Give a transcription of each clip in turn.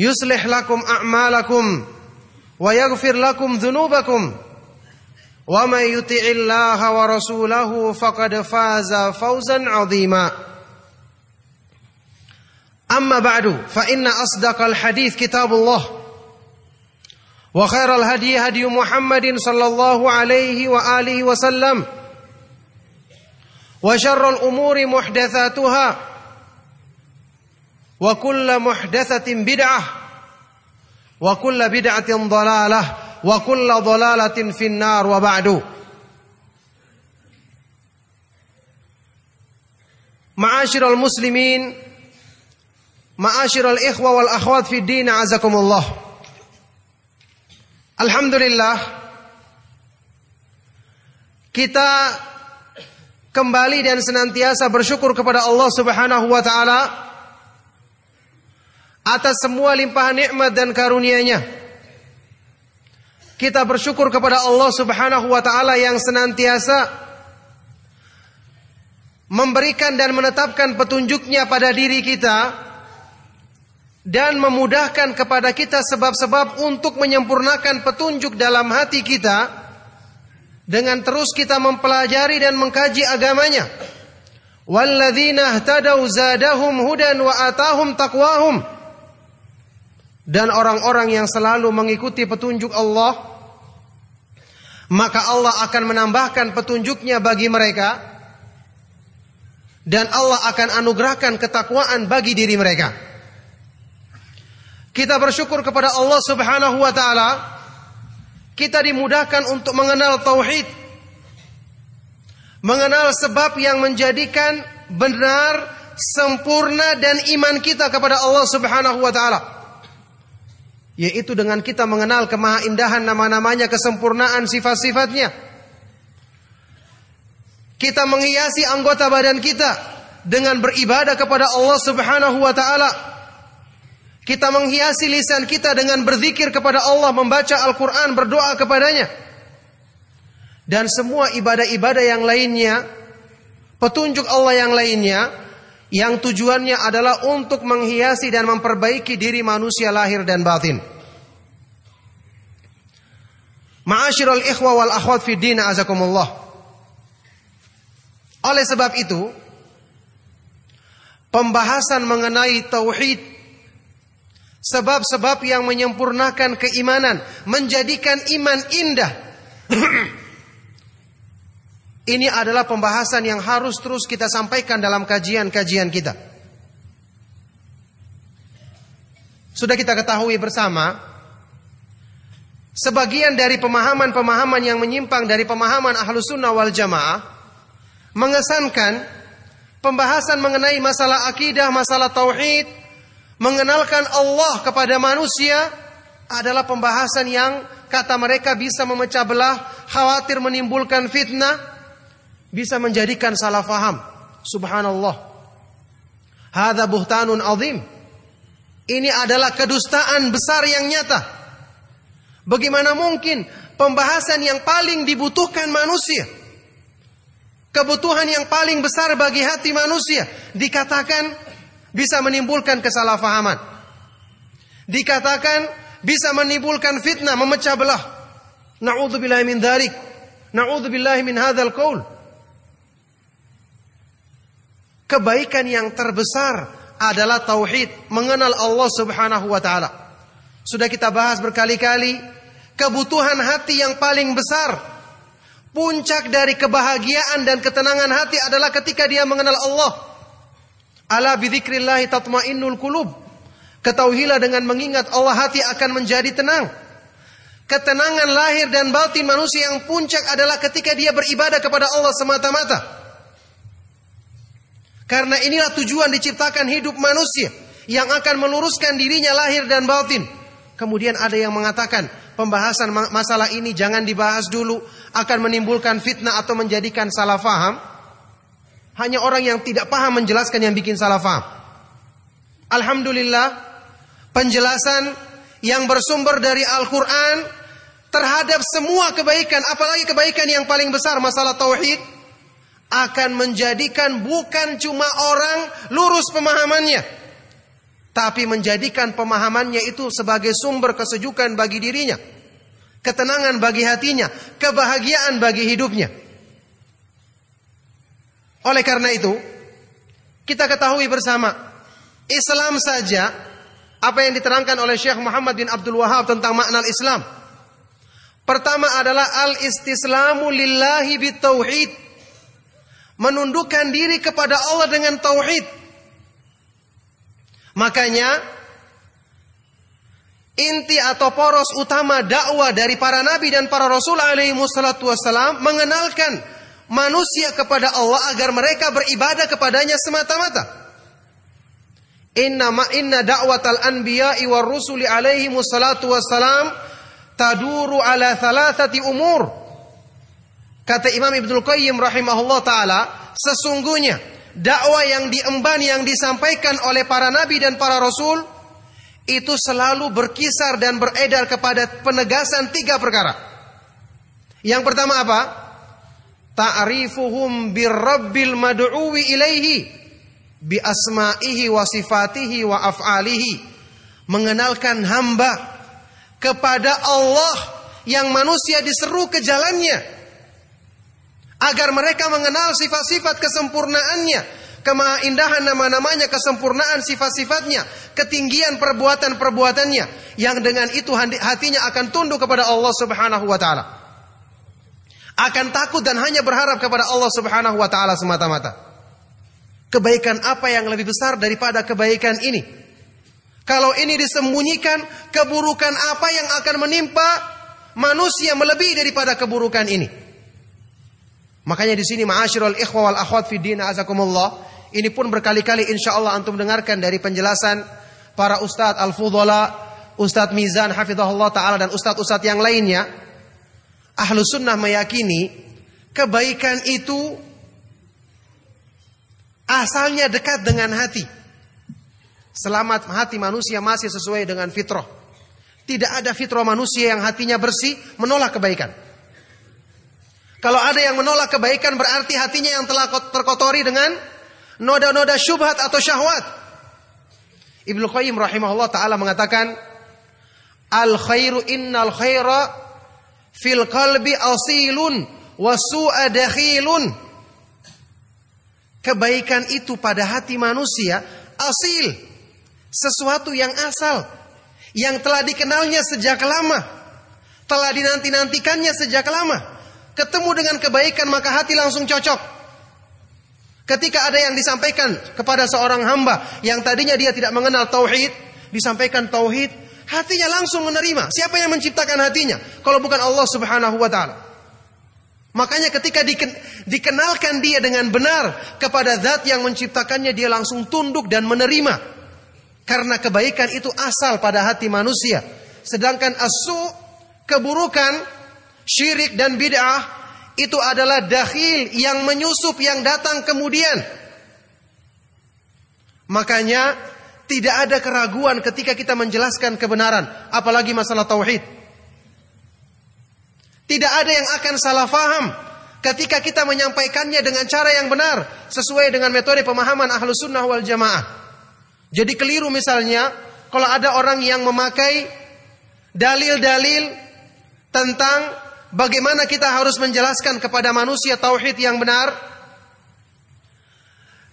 يصلح لكم أعمالكم ويغفر لكم ذنوبكم ومن يطع الله ورسوله فقد فاز فوزا عظيما أما بعد فإن أصدق الحديث كتاب الله وخير الهدي هدي محمد صلى الله عليه وآله وسلم وشر الأمور محدثاتها wa kulla muhdatsatin bid'ah wa kulla bid'atin dhalalah wa kulla dhalalatin finnar wa ba'du Ma'asyiral muslimin ma'asyiral ikhwa wal akhwat fid din azakumullah Alhamdulillah kita kembali dan senantiasa bersyukur kepada Allah Subhanahu wa taala atas semua limpahan nikmat dan karunia-Nya. Kita bersyukur kepada Allah Subhanahu wa taala yang senantiasa memberikan dan menetapkan petunjuknya pada diri kita dan memudahkan kepada kita sebab-sebab untuk menyempurnakan petunjuk dalam hati kita dengan terus kita mempelajari dan mengkaji agamanya. Walladzina ihtadaw zadahum hudan wa atahum taqwahum dan orang-orang yang selalu mengikuti petunjuk Allah maka Allah akan menambahkan petunjuknya bagi mereka dan Allah akan anugerahkan ketakwaan bagi diri mereka kita bersyukur kepada Allah Subhanahu wa taala kita dimudahkan untuk mengenal tauhid mengenal sebab yang menjadikan benar sempurna dan iman kita kepada Allah Subhanahu wa taala yaitu dengan kita mengenal kemahaindahan nama-namanya, kesempurnaan sifat-sifatnya. Kita menghiasi anggota badan kita dengan beribadah kepada Allah Subhanahu wa taala. Kita menghiasi lisan kita dengan berzikir kepada Allah, membaca Al-Qur'an, berdoa kepadanya. Dan semua ibadah-ibadah yang lainnya, petunjuk Allah yang lainnya yang tujuannya adalah untuk menghiasi dan memperbaiki diri manusia lahir dan batin. Ma'asyiral ikhwa wal akhwat fi din azakumullah. Oleh sebab itu, pembahasan mengenai tauhid sebab-sebab yang menyempurnakan keimanan, menjadikan iman indah Ini adalah pembahasan yang harus terus kita sampaikan dalam kajian-kajian kita. Sudah kita ketahui bersama, sebagian dari pemahaman-pemahaman yang menyimpang dari pemahaman ahlus sunnah wal jamaah, mengesankan pembahasan mengenai masalah akidah, masalah tauhid, mengenalkan Allah kepada manusia adalah pembahasan yang kata mereka bisa memecah belah, khawatir menimbulkan fitnah, bisa menjadikan salah faham. Subhanallah. Hadza buhtanun azim. Ini adalah kedustaan besar yang nyata. Bagaimana mungkin pembahasan yang paling dibutuhkan manusia? Kebutuhan yang paling besar bagi hati manusia dikatakan bisa menimbulkan kesalahpahaman. Dikatakan bisa menimbulkan fitnah, memecah belah. Na'udzubillahi min dzalik. Na'udzubillahi min hadzal qaul. Kebaikan yang terbesar adalah tauhid, mengenal Allah Subhanahu wa taala. Sudah kita bahas berkali-kali, kebutuhan hati yang paling besar, puncak dari kebahagiaan dan ketenangan hati adalah ketika dia mengenal Allah. Ala bidzikrillah tatmainnul qulub. Ketahuilah dengan mengingat Allah hati akan menjadi tenang. Ketenangan lahir dan batin manusia yang puncak adalah ketika dia beribadah kepada Allah semata-mata. Karena inilah tujuan diciptakan hidup manusia yang akan meluruskan dirinya lahir dan batin. Kemudian ada yang mengatakan pembahasan masalah ini jangan dibahas dulu akan menimbulkan fitnah atau menjadikan salah faham. Hanya orang yang tidak paham menjelaskan yang bikin salah faham. Alhamdulillah penjelasan yang bersumber dari Al-Quran terhadap semua kebaikan, apalagi kebaikan yang paling besar masalah tauhid, akan menjadikan bukan cuma orang lurus pemahamannya, tapi menjadikan pemahamannya itu sebagai sumber kesejukan bagi dirinya, ketenangan bagi hatinya, kebahagiaan bagi hidupnya. Oleh karena itu, kita ketahui bersama, Islam saja apa yang diterangkan oleh Syekh Muhammad bin Abdul Wahab tentang makna Islam. Pertama adalah al-istislamu lillahi bitauhid menundukkan diri kepada Allah dengan tauhid. Makanya inti atau poros utama dakwah dari para nabi dan para rasul alaihi wassalatu wassalam mengenalkan manusia kepada Allah agar mereka beribadah kepadanya semata-mata. Inna ma inna da'watal anbiya'i war rusuli alaihi wassalatu wassalam taduru ala thalathati umur. Kata Imam Ibnu Qayyim rahimahullah taala, sesungguhnya dakwah yang diemban yang disampaikan oleh para nabi dan para rasul itu selalu berkisar dan beredar kepada penegasan tiga perkara. Yang pertama apa? Ta'rifuhum birrabbil mad'uwi ilaihi bi asma'ihi wa sifatihi wa af'alihi. Mengenalkan hamba kepada Allah yang manusia diseru ke jalannya agar mereka mengenal sifat-sifat kesempurnaannya, kemahindahan nama-namanya, kesempurnaan sifat-sifatnya, ketinggian perbuatan-perbuatannya yang dengan itu hatinya akan tunduk kepada Allah Subhanahu wa taala. Akan takut dan hanya berharap kepada Allah Subhanahu wa taala semata-mata. Kebaikan apa yang lebih besar daripada kebaikan ini? Kalau ini disembunyikan, keburukan apa yang akan menimpa manusia melebihi daripada keburukan ini? Makanya di sini ma'asyiral ikhwa wal akhwat fi din azakumullah. Ini pun berkali-kali insyaallah antum dengarkan dari penjelasan para ustadz al-fudhala, ustadz Mizan hafizahullah taala dan ustadz-ustadz yang lainnya. Ahlu sunnah meyakini kebaikan itu asalnya dekat dengan hati. Selamat hati manusia masih sesuai dengan fitrah. Tidak ada fitrah manusia yang hatinya bersih menolak kebaikan. Kalau ada yang menolak kebaikan berarti hatinya yang telah terkotori dengan noda-noda syubhat atau syahwat. Ibnu Qayyim rahimahullah taala mengatakan, "Al khairu innal khaira fil qalbi asilun wa su'a dakhilun." Kebaikan itu pada hati manusia asil, sesuatu yang asal, yang telah dikenalnya sejak lama, telah dinanti-nantikannya sejak lama ketemu dengan kebaikan maka hati langsung cocok. Ketika ada yang disampaikan kepada seorang hamba yang tadinya dia tidak mengenal tauhid, disampaikan tauhid, hatinya langsung menerima. Siapa yang menciptakan hatinya? Kalau bukan Allah Subhanahu wa taala. Makanya ketika dikenalkan dia dengan benar kepada zat yang menciptakannya, dia langsung tunduk dan menerima. Karena kebaikan itu asal pada hati manusia. Sedangkan asu keburukan syirik dan bid'ah itu adalah dakhil yang menyusup yang datang kemudian. Makanya tidak ada keraguan ketika kita menjelaskan kebenaran, apalagi masalah tauhid. Tidak ada yang akan salah faham ketika kita menyampaikannya dengan cara yang benar, sesuai dengan metode pemahaman ahlu sunnah wal jamaah. Jadi keliru misalnya, kalau ada orang yang memakai dalil-dalil tentang Bagaimana kita harus menjelaskan kepada manusia tauhid yang benar?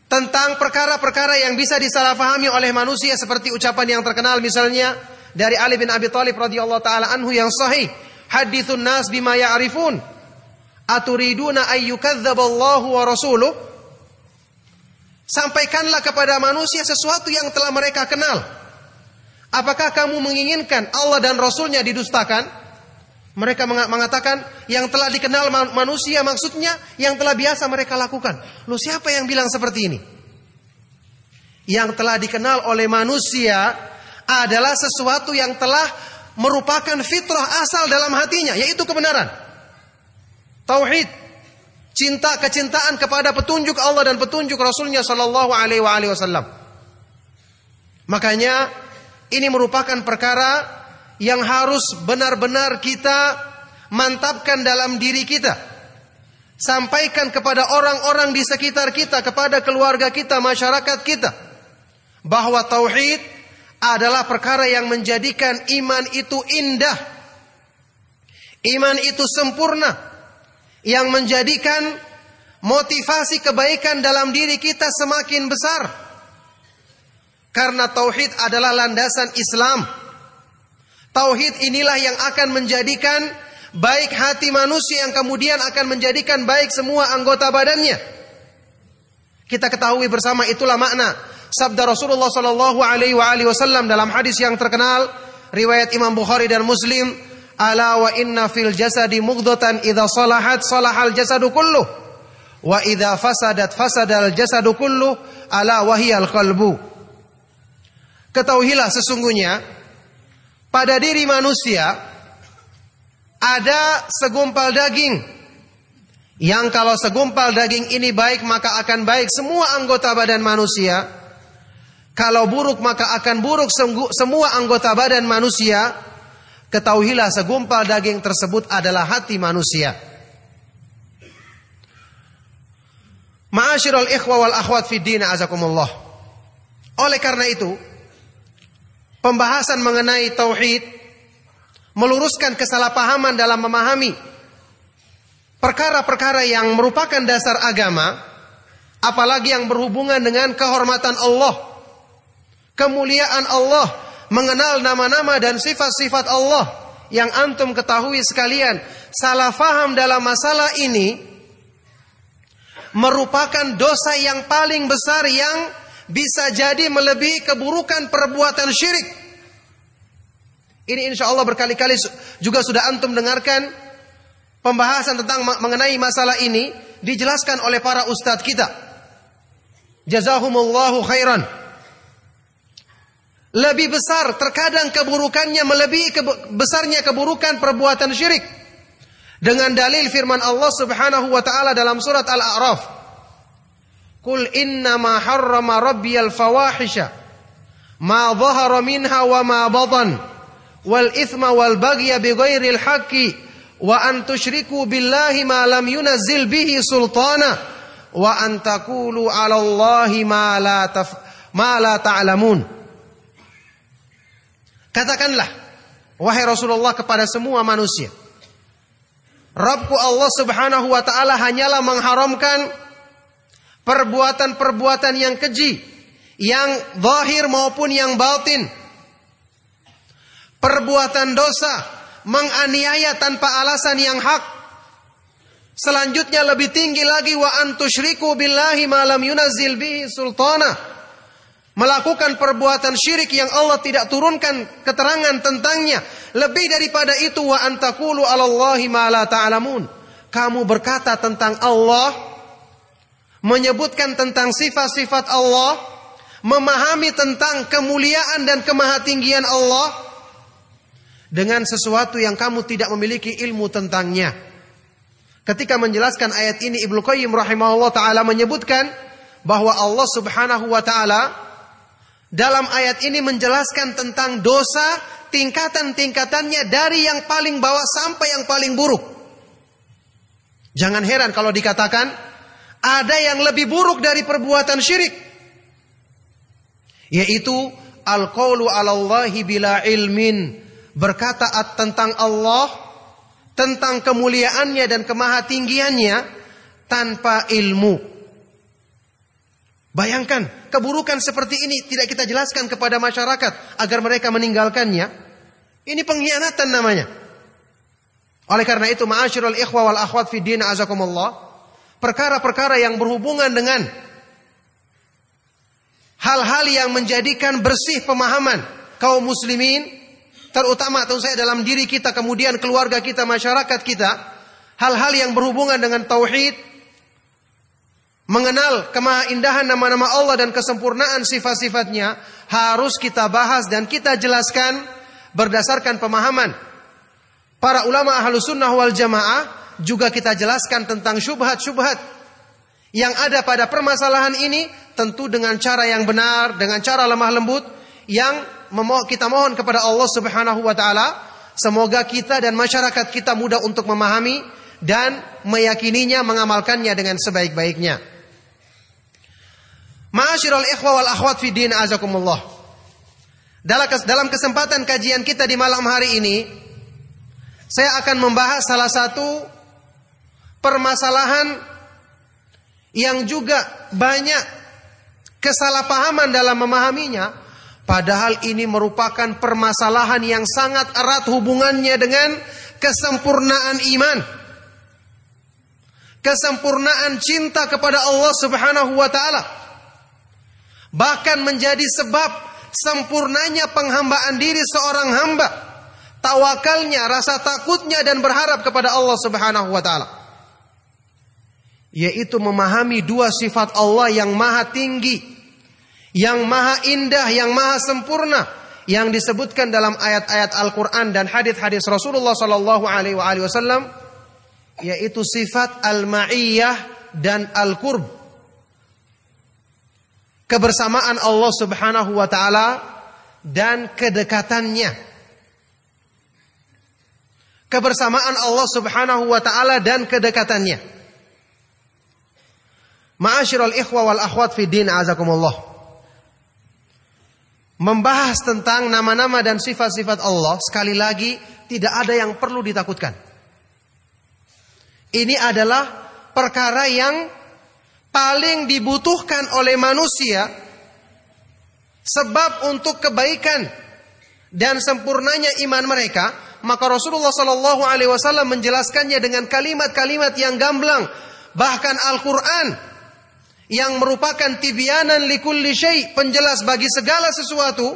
Tentang perkara-perkara yang bisa disalahfahami oleh manusia seperti ucapan yang terkenal misalnya dari Ali bin Abi Thalib radhiyallahu taala anhu yang sahih, "Haditsun nas bima ya'rifun." Aturiduna ayyukadzdzaballahu wa rasuluh? Sampaikanlah kepada manusia sesuatu yang telah mereka kenal. Apakah kamu menginginkan Allah dan Rasulnya didustakan? Mereka mengatakan yang telah dikenal manusia maksudnya yang telah biasa mereka lakukan. Lu siapa yang bilang seperti ini? Yang telah dikenal oleh manusia adalah sesuatu yang telah merupakan fitrah asal dalam hatinya, yaitu kebenaran. Tauhid, cinta kecintaan kepada petunjuk Allah dan petunjuk Rasulnya Shallallahu Alaihi Wasallam. Makanya ini merupakan perkara yang harus benar-benar kita mantapkan dalam diri kita. Sampaikan kepada orang-orang di sekitar kita, kepada keluarga kita, masyarakat kita, bahwa tauhid adalah perkara yang menjadikan iman itu indah, iman itu sempurna, yang menjadikan motivasi kebaikan dalam diri kita semakin besar, karena tauhid adalah landasan Islam Tauhid inilah yang akan menjadikan baik hati manusia yang kemudian akan menjadikan baik semua anggota badannya. Kita ketahui bersama itulah makna sabda Rasulullah Shallallahu Alaihi Wasallam dalam hadis yang terkenal riwayat Imam Bukhari dan Muslim. Ala wa inna fil jasadi mugdotan idha salahat salahal jasadu kullu Wa idha fasadat fasadal jasadu kullu ala wahiyal qalbu. Ketahuilah sesungguhnya pada diri manusia ada segumpal daging yang kalau segumpal daging ini baik maka akan baik semua anggota badan manusia. Kalau buruk maka akan buruk semua anggota badan manusia. Ketahuilah segumpal daging tersebut adalah hati manusia. Ma'asyiral ikhwa wal akhwat fid din azakumullah. Oleh karena itu, pembahasan mengenai tauhid, meluruskan kesalahpahaman dalam memahami perkara-perkara yang merupakan dasar agama, apalagi yang berhubungan dengan kehormatan Allah, kemuliaan Allah, mengenal nama-nama dan sifat-sifat Allah yang antum ketahui sekalian, salah faham dalam masalah ini merupakan dosa yang paling besar yang bisa jadi melebihi keburukan perbuatan syirik. Ini insya Allah berkali-kali juga sudah antum dengarkan pembahasan tentang mengenai masalah ini dijelaskan oleh para ustadz kita. Jazahumullahu khairan. Lebih besar terkadang keburukannya melebihi ke besarnya keburukan perbuatan syirik. Dengan dalil firman Allah Subhanahu wa taala dalam surat Al-A'raf Kul Inna innama harrama al fawahisha ma dhahara minha wa ma batan wal ithma wal baghya al haqqi wa an tusyriku billahi ma lam yunazzil bihi sultana wa an taqulu 'ala Allahi ma la taf ma la ta'lamun Katakanlah wahai Rasulullah kepada semua manusia Rabbku Allah Subhanahu wa taala hanyalah mengharamkan perbuatan-perbuatan yang keji, yang zahir maupun yang batin. Perbuatan dosa, menganiaya tanpa alasan yang hak. Selanjutnya lebih tinggi lagi wa antusyriku billahi ma lam yunazil bihi sultana. Melakukan perbuatan syirik yang Allah tidak turunkan keterangan tentangnya. Lebih daripada itu wa antakulu alallahi ma la ta'lamun. Kamu berkata tentang Allah menyebutkan tentang sifat-sifat Allah, memahami tentang kemuliaan dan kemahatinggian Allah dengan sesuatu yang kamu tidak memiliki ilmu tentangnya. Ketika menjelaskan ayat ini Ibnu Qayyim rahimahullah taala menyebutkan bahwa Allah Subhanahu wa taala dalam ayat ini menjelaskan tentang dosa tingkatan-tingkatannya dari yang paling bawah sampai yang paling buruk. Jangan heran kalau dikatakan ada yang lebih buruk dari perbuatan syirik yaitu al-qaulu 'alallahi bila ilmin berkata tentang Allah tentang kemuliaannya dan kemahatinggiannya tanpa ilmu bayangkan keburukan seperti ini tidak kita jelaskan kepada masyarakat agar mereka meninggalkannya ini pengkhianatan namanya oleh karena itu ma'asyiral ikhwa wal akhwat fi din azakumullah perkara-perkara yang berhubungan dengan hal-hal yang menjadikan bersih pemahaman kaum muslimin terutama atau saya dalam diri kita kemudian keluarga kita masyarakat kita hal-hal yang berhubungan dengan tauhid mengenal kemahindahan nama-nama Allah dan kesempurnaan sifat-sifatnya harus kita bahas dan kita jelaskan berdasarkan pemahaman para ulama ahlu sunnah wal jamaah juga kita jelaskan tentang syubhat-syubhat yang ada pada permasalahan ini tentu dengan cara yang benar, dengan cara lemah lembut yang kita mohon kepada Allah Subhanahu wa taala semoga kita dan masyarakat kita mudah untuk memahami dan meyakininya, mengamalkannya dengan sebaik-baiknya. Ma'asyiral ikhwa wal akhwat fi din azakumullah. Dalam kesempatan kajian kita di malam hari ini, saya akan membahas salah satu permasalahan yang juga banyak kesalahpahaman dalam memahaminya. Padahal ini merupakan permasalahan yang sangat erat hubungannya dengan kesempurnaan iman. Kesempurnaan cinta kepada Allah Subhanahu wa taala. Bahkan menjadi sebab sempurnanya penghambaan diri seorang hamba. Tawakalnya, rasa takutnya dan berharap kepada Allah Subhanahu wa taala yaitu memahami dua sifat Allah yang maha tinggi, yang maha indah, yang maha sempurna yang disebutkan dalam ayat-ayat Al-Qur'an dan hadis-hadis Rasulullah sallallahu alaihi wasallam yaitu sifat al-ma'iyah dan al-qurb. Kebersamaan Allah Subhanahu wa taala dan kedekatannya. Kebersamaan Allah Subhanahu wa taala dan kedekatannya. Ma'asyiral ikhwa wal akhwat fi din azakumullah. Membahas tentang nama-nama dan sifat-sifat Allah sekali lagi tidak ada yang perlu ditakutkan. Ini adalah perkara yang paling dibutuhkan oleh manusia sebab untuk kebaikan dan sempurnanya iman mereka maka Rasulullah Shallallahu Alaihi Wasallam menjelaskannya dengan kalimat-kalimat yang gamblang bahkan Al-Quran yang merupakan tibyanan likulli syai, penjelas bagi segala sesuatu,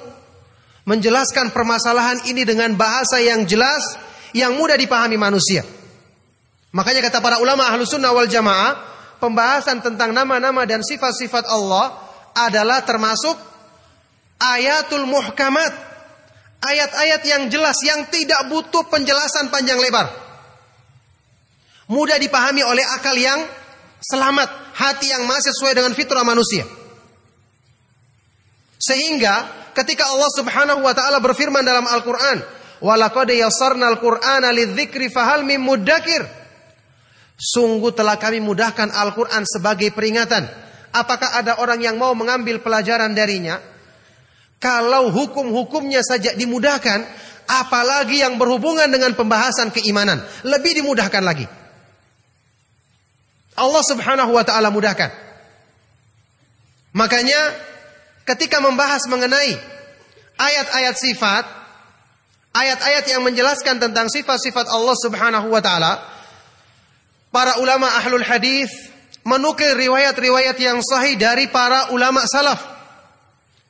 menjelaskan permasalahan ini dengan bahasa yang jelas, yang mudah dipahami manusia. Makanya kata para ulama ahlu sunnah wal jamaah, pembahasan tentang nama-nama dan sifat-sifat Allah adalah termasuk ayatul muhkamat. Ayat-ayat yang jelas, yang tidak butuh penjelasan panjang lebar. Mudah dipahami oleh akal yang selamat hati yang masih sesuai dengan fitrah manusia. Sehingga ketika Allah Subhanahu wa taala berfirman dalam Al-Qur'an, "Walaqad yassarna al-Qur'ana lidzikri fahal mim mudzakir?" Sungguh telah kami mudahkan Al-Qur'an sebagai peringatan. Apakah ada orang yang mau mengambil pelajaran darinya? Kalau hukum-hukumnya saja dimudahkan, apalagi yang berhubungan dengan pembahasan keimanan, lebih dimudahkan lagi. Allah Subhanahu wa taala mudahkan. Makanya ketika membahas mengenai ayat-ayat sifat, ayat-ayat yang menjelaskan tentang sifat-sifat Allah Subhanahu wa taala, para ulama ahlul hadis menukil riwayat-riwayat yang sahih dari para ulama salaf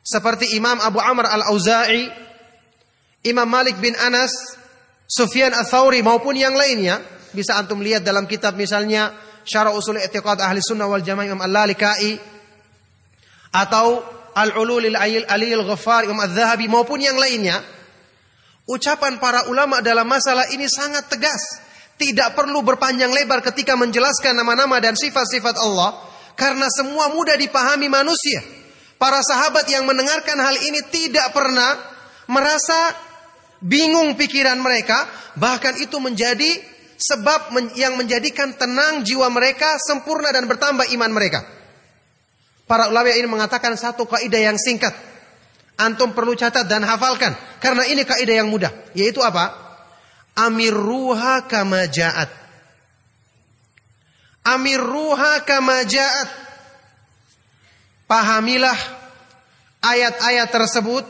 seperti Imam Abu Amr Al-Auza'i, Imam Malik bin Anas, Sufyan Al-Thawri maupun yang lainnya, bisa antum lihat dalam kitab misalnya Syarah Usul I'tiqad Ahli Sunnah wal Jamaah Imam Al-Lalikai atau Al-Ulul Aliyil Ghaffar Imam Al-Zahabi maupun yang lainnya ucapan para ulama dalam masalah ini sangat tegas tidak perlu berpanjang lebar ketika menjelaskan nama-nama dan sifat-sifat Allah karena semua mudah dipahami manusia para sahabat yang mendengarkan hal ini tidak pernah merasa bingung pikiran mereka bahkan itu menjadi sebab yang menjadikan tenang jiwa mereka sempurna dan bertambah iman mereka. Para ulama ini mengatakan satu kaidah yang singkat. Antum perlu catat dan hafalkan karena ini kaidah yang mudah, yaitu apa? ruha kama ja'at. ruha kama ja'at. Pahamilah ayat-ayat tersebut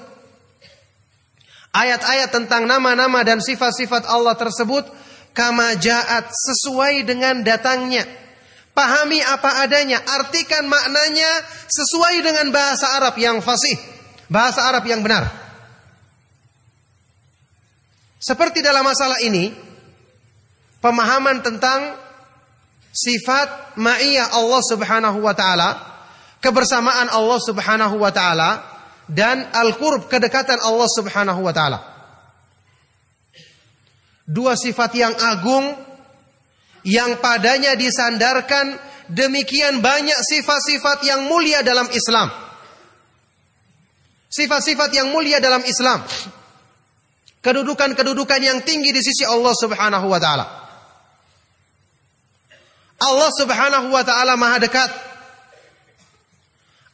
ayat-ayat tentang nama-nama dan sifat-sifat Allah tersebut kama ja'at sesuai dengan datangnya. Pahami apa adanya, artikan maknanya sesuai dengan bahasa Arab yang fasih, bahasa Arab yang benar. Seperti dalam masalah ini, pemahaman tentang sifat ma'iyah Allah Subhanahu wa taala, kebersamaan Allah Subhanahu wa taala dan al-qurb kedekatan Allah Subhanahu wa taala. Dua sifat yang agung yang padanya disandarkan demikian banyak sifat-sifat yang mulia dalam Islam. Sifat-sifat yang mulia dalam Islam. Kedudukan-kedudukan yang tinggi di sisi Allah Subhanahu wa taala. Allah Subhanahu wa taala Maha dekat.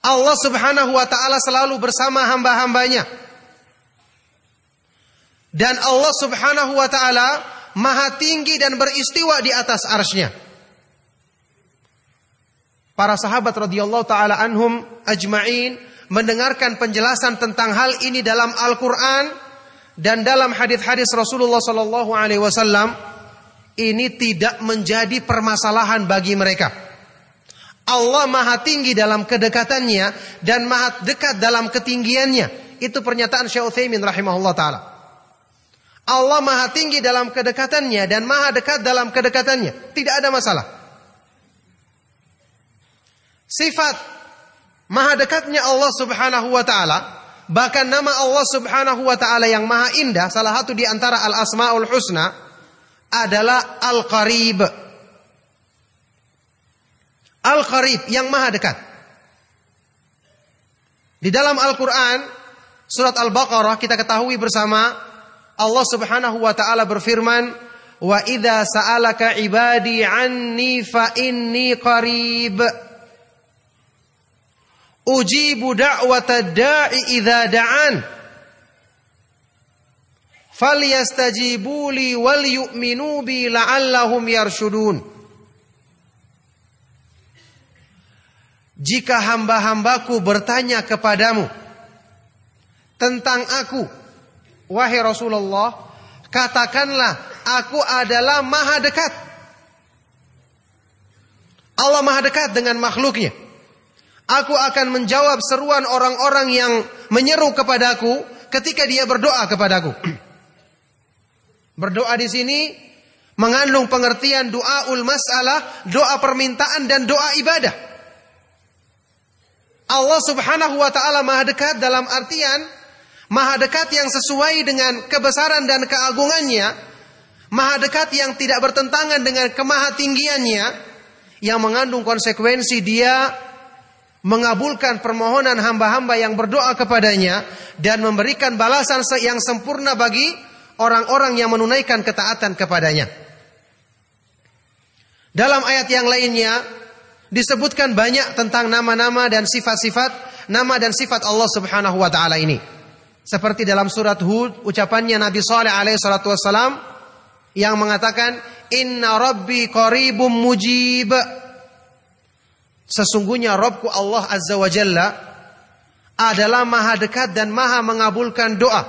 Allah Subhanahu wa taala selalu bersama hamba-hambanya. Dan Allah subhanahu wa ta'ala maha tinggi dan beristiwa di atas arsnya. Para sahabat radhiyallahu taala anhum ajma'in mendengarkan penjelasan tentang hal ini dalam Al-Qur'an dan dalam hadis-hadis Rasulullah sallallahu alaihi wasallam ini tidak menjadi permasalahan bagi mereka. Allah Maha Tinggi dalam kedekatannya dan Maha Dekat dalam ketinggiannya. Itu pernyataan Syekh Utsaimin rahimahullah taala. Allah maha tinggi dalam kedekatannya dan maha dekat dalam kedekatannya. Tidak ada masalah. Sifat maha dekatnya Allah subhanahu wa ta'ala. Bahkan nama Allah subhanahu wa ta'ala yang maha indah. Salah satu di antara al-asma'ul husna adalah al-qarib. Al-qarib yang maha dekat. Di dalam Al-Quran, surat Al-Baqarah kita ketahui bersama Allah Subhanahu wa taala berfirman, "Wa idza sa'alaka ibadi anni fa inni qarib." Ujibu da'wata da'i idza da'an. Falyastajibu li wal yu'minu bi la'allahum yarshudun. Jika hamba-hambaku bertanya kepadamu tentang aku, Wahai Rasulullah, katakanlah aku adalah maha dekat. Allah maha dekat dengan makhluknya. Aku akan menjawab seruan orang-orang yang menyeru kepadaku ketika dia berdoa kepadaku. berdoa di sini mengandung pengertian doa ul masalah, doa permintaan dan doa ibadah. Allah Subhanahu wa taala Maha dekat dalam artian Maha dekat yang sesuai dengan kebesaran dan keagungannya, maha dekat yang tidak bertentangan dengan kemahatinggiannya, yang mengandung konsekuensi dia mengabulkan permohonan hamba-hamba yang berdoa kepadanya dan memberikan balasan yang sempurna bagi orang-orang yang menunaikan ketaatan kepadanya. Dalam ayat yang lainnya disebutkan banyak tentang nama-nama dan sifat-sifat nama dan sifat Allah Subhanahu wa taala ini. Seperti dalam surat Hud, ucapannya Nabi Saleh alaihi salatu yang mengatakan, Inna Rabbi qaribum mujib. Sesungguhnya Robku Allah Azza wa Jalla adalah maha dekat dan maha mengabulkan doa.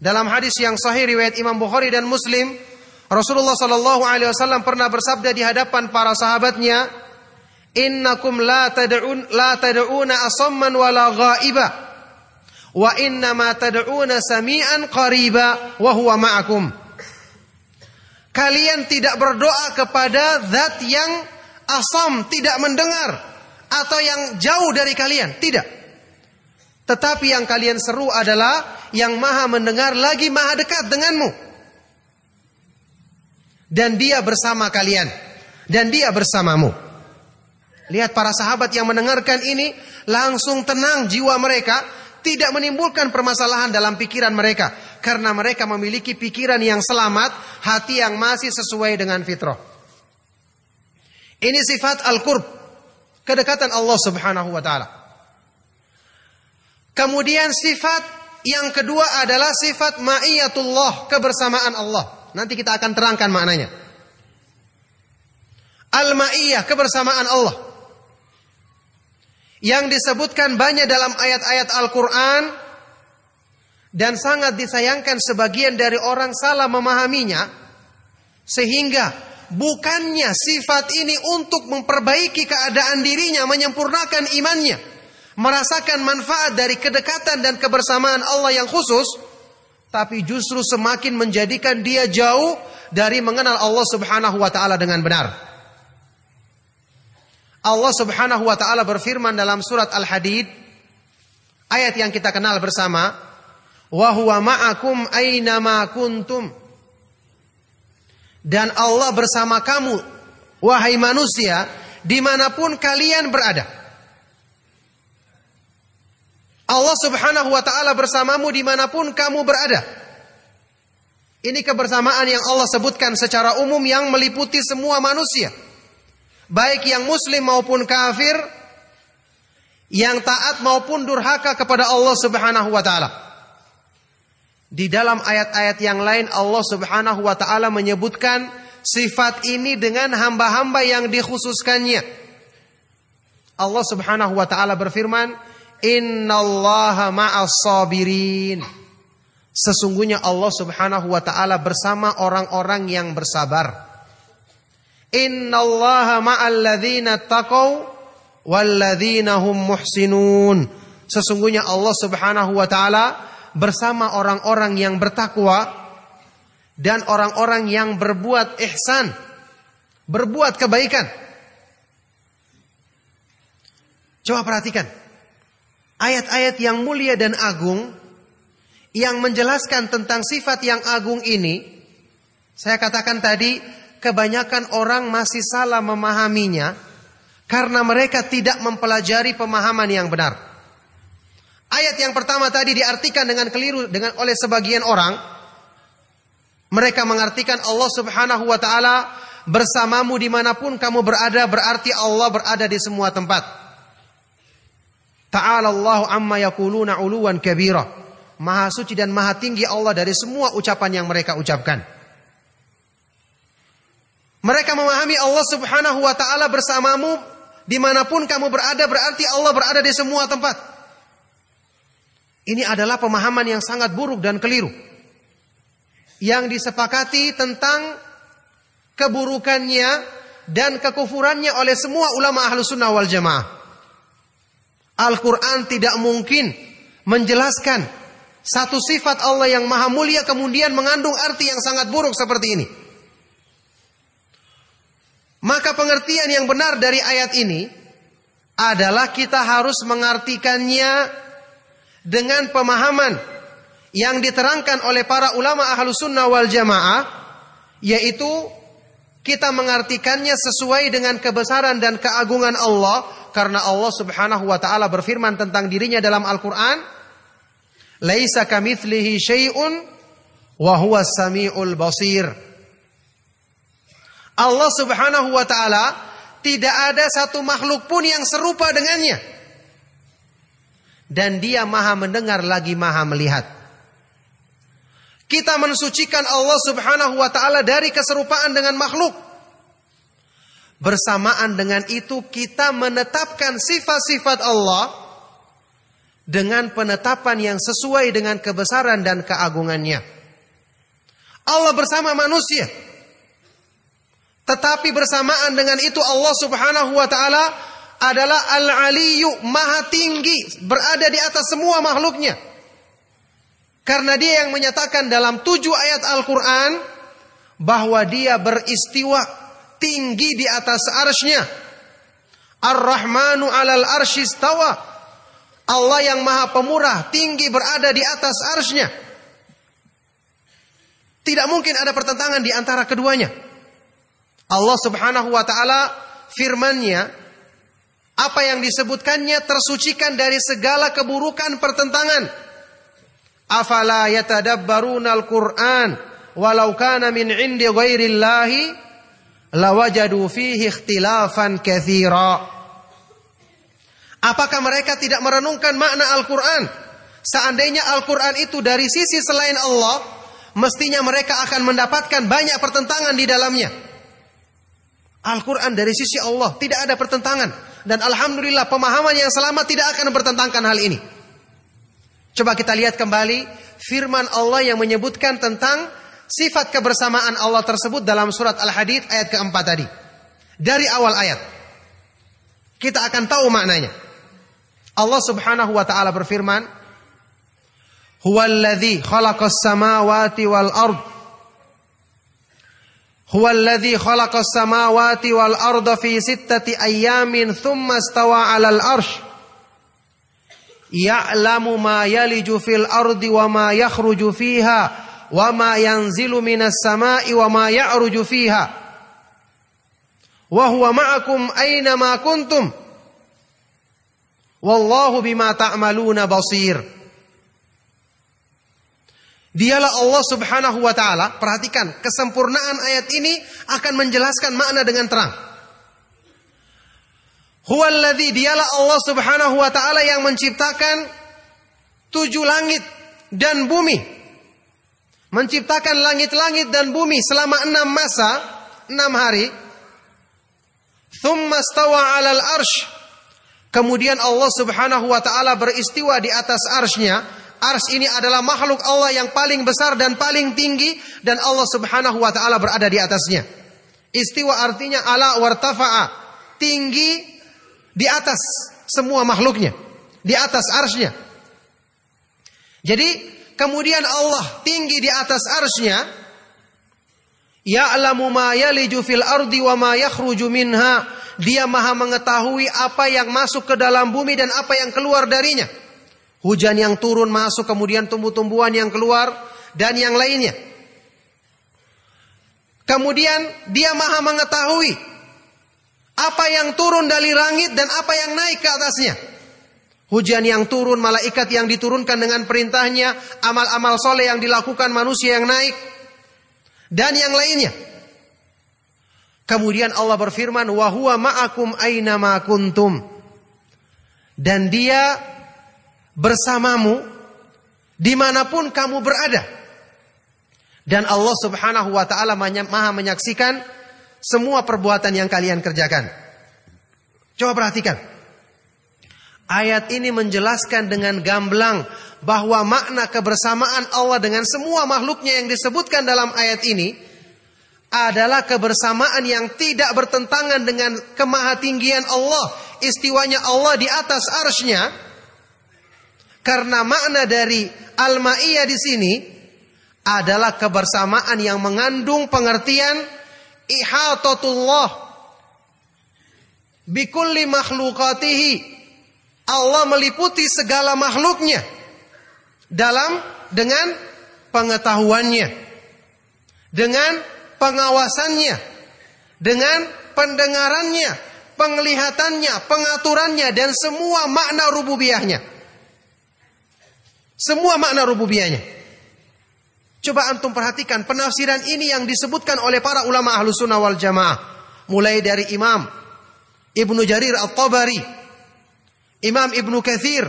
Dalam hadis yang sahih riwayat Imam Bukhari dan Muslim, Rasulullah Shallallahu Alaihi Wasallam pernah bersabda di hadapan para sahabatnya, Innakum la tad'un la tad'una asamman wala ghaiba wa inna ma tad'una sami'an qariba wa huwa ma'akum. Kalian tidak berdoa kepada zat yang asam, tidak mendengar atau yang jauh dari kalian, tidak. Tetapi yang kalian seru adalah yang maha mendengar lagi maha dekat denganmu. Dan dia bersama kalian. Dan dia bersamamu. Lihat para sahabat yang mendengarkan ini langsung tenang jiwa mereka tidak menimbulkan permasalahan dalam pikiran mereka karena mereka memiliki pikiran yang selamat, hati yang masih sesuai dengan fitrah. Ini sifat al-qurb, kedekatan Allah Subhanahu wa taala. Kemudian sifat yang kedua adalah sifat ma'iyatullah, kebersamaan Allah. Nanti kita akan terangkan maknanya. Al-ma'iyah, kebersamaan Allah yang disebutkan banyak dalam ayat-ayat Al-Quran dan sangat disayangkan sebagian dari orang salah memahaminya sehingga bukannya sifat ini untuk memperbaiki keadaan dirinya menyempurnakan imannya merasakan manfaat dari kedekatan dan kebersamaan Allah yang khusus tapi justru semakin menjadikan dia jauh dari mengenal Allah Subhanahu wa taala dengan benar. Allah Subhanahu wa taala berfirman dalam surat Al-Hadid ayat yang kita kenal bersama, "Wa ma'akum aina Dan Allah bersama kamu wahai manusia dimanapun kalian berada. Allah subhanahu wa ta'ala bersamamu dimanapun kamu berada. Ini kebersamaan yang Allah sebutkan secara umum yang meliputi semua manusia baik yang muslim maupun kafir, yang taat maupun durhaka kepada Allah Subhanahu wa taala. Di dalam ayat-ayat yang lain Allah Subhanahu wa taala menyebutkan sifat ini dengan hamba-hamba yang dikhususkannya. Allah Subhanahu wa taala berfirman, "Innallaha ma'as sabirin." Sesungguhnya Allah Subhanahu wa taala bersama orang-orang yang bersabar. Innallaha ma'al taqaw walladzina hum muhsinun. Sesungguhnya Allah Subhanahu wa taala bersama orang-orang yang bertakwa dan orang-orang yang berbuat ihsan, berbuat kebaikan. Coba perhatikan. Ayat-ayat yang mulia dan agung yang menjelaskan tentang sifat yang agung ini, saya katakan tadi kebanyakan orang masih salah memahaminya karena mereka tidak mempelajari pemahaman yang benar. Ayat yang pertama tadi diartikan dengan keliru dengan oleh sebagian orang. Mereka mengartikan Allah Subhanahu wa taala bersamamu dimanapun kamu berada berarti Allah berada di semua tempat. Ta'ala Allahu amma yaquluna uluwan kabira. Maha suci dan maha tinggi Allah dari semua ucapan yang mereka ucapkan. Mereka memahami Allah Subhanahu wa taala bersamamu dimanapun kamu berada berarti Allah berada di semua tempat. Ini adalah pemahaman yang sangat buruk dan keliru. Yang disepakati tentang keburukannya dan kekufurannya oleh semua ulama ahlu sunnah wal jamaah. Al-Quran tidak mungkin menjelaskan satu sifat Allah yang maha mulia kemudian mengandung arti yang sangat buruk seperti ini. Maka pengertian yang benar dari ayat ini adalah kita harus mengartikannya dengan pemahaman yang diterangkan oleh para ulama ahlu sunnah wal jamaah yaitu kita mengartikannya sesuai dengan kebesaran dan keagungan Allah karena Allah subhanahu wa ta'ala berfirman tentang dirinya dalam Al-Quran Laisa kamithlihi syai'un wa huwa sami'ul basir Allah Subhanahu wa taala tidak ada satu makhluk pun yang serupa dengannya. Dan dia maha mendengar lagi maha melihat. Kita mensucikan Allah subhanahu wa ta'ala dari keserupaan dengan makhluk. Bersamaan dengan itu kita menetapkan sifat-sifat Allah dengan penetapan yang sesuai dengan kebesaran dan keagungannya. Allah bersama manusia. Tetapi bersamaan dengan itu Allah Subhanahu wa taala adalah al-aliyu maha tinggi, berada di atas semua makhluknya. Karena dia yang menyatakan dalam tujuh ayat Al-Quran bahwa dia beristiwa tinggi di atas arsnya. Ar-Rahmanu alal arsyistawa. Allah yang maha pemurah, tinggi berada di atas arsnya. Tidak mungkin ada pertentangan di antara keduanya. Allah Subhanahu wa taala firman-Nya apa yang disebutkannya tersucikan dari segala keburukan pertentangan. Afala yatadabbaruna al-Qur'an walau kana min 'indi ghairillahi lawajadu fihi ikhtilafan kathira. Apakah mereka tidak merenungkan makna Al-Quran? Seandainya Al-Quran itu dari sisi selain Allah, mestinya mereka akan mendapatkan banyak pertentangan di dalamnya. Al-Quran dari sisi Allah tidak ada pertentangan. Dan Alhamdulillah pemahaman yang selamat tidak akan mempertentangkan hal ini. Coba kita lihat kembali firman Allah yang menyebutkan tentang sifat kebersamaan Allah tersebut dalam surat Al-Hadid ayat keempat tadi. Dari awal ayat. Kita akan tahu maknanya. Allah subhanahu wa ta'ala berfirman. alladhi khalaqas samawati wal ardu. هو الذي خلق السماوات والارض في سته ايام ثم استوى على الارش يعلم ما يلج في الارض وما يخرج فيها وما ينزل من السماء وما يعرج فيها وهو معكم اينما كنتم والله بما تعملون بصير Dialah Allah Subhanahu wa taala. Perhatikan, kesempurnaan ayat ini akan menjelaskan makna dengan terang. Huwallazi dialah Allah Subhanahu wa taala yang menciptakan tujuh langit dan bumi. Menciptakan langit-langit dan bumi selama enam masa, enam hari. Thumma stawa alal arsh. Kemudian Allah subhanahu wa ta'ala beristiwa di atas arsnya. Ars ini adalah makhluk Allah yang paling besar dan paling tinggi dan Allah Subhanahu wa taala berada di atasnya. Istiwa artinya ala wartafa'a, tinggi di atas semua makhluknya, di atas arsnya. Jadi kemudian Allah tinggi di atas arsnya, ya'lamu ma yaliju fil ardi wa ma yakhruju minha. Dia maha mengetahui apa yang masuk ke dalam bumi dan apa yang keluar darinya. Hujan yang turun masuk kemudian tumbuh-tumbuhan yang keluar dan yang lainnya. Kemudian dia maha mengetahui apa yang turun dari langit dan apa yang naik ke atasnya. Hujan yang turun, malaikat yang diturunkan dengan perintahnya, amal-amal soleh yang dilakukan manusia yang naik, dan yang lainnya. Kemudian Allah berfirman, "Wahwa ma'akum aina ma kuntum." Dan dia bersamamu dimanapun kamu berada. Dan Allah subhanahu wa ta'ala maha menyaksikan semua perbuatan yang kalian kerjakan. Coba perhatikan. Ayat ini menjelaskan dengan gamblang bahwa makna kebersamaan Allah dengan semua makhluknya yang disebutkan dalam ayat ini adalah kebersamaan yang tidak bertentangan dengan kemahatinggian Allah, istiwanya Allah di atas arsy-Nya karena makna dari al-ma'iyah di sini adalah kebersamaan yang mengandung pengertian ihatatullah bikulli makhlukatihi. Allah meliputi segala makhluknya dalam dengan pengetahuannya, dengan pengawasannya, dengan pendengarannya, penglihatannya, pengaturannya dan semua makna rububiyahnya. Semua makna rububianya. Coba antum perhatikan penafsiran ini yang disebutkan oleh para ulama ahlu sunnah wal jamaah. Mulai dari Imam Ibnu Jarir al tabari Imam Ibnu Kathir,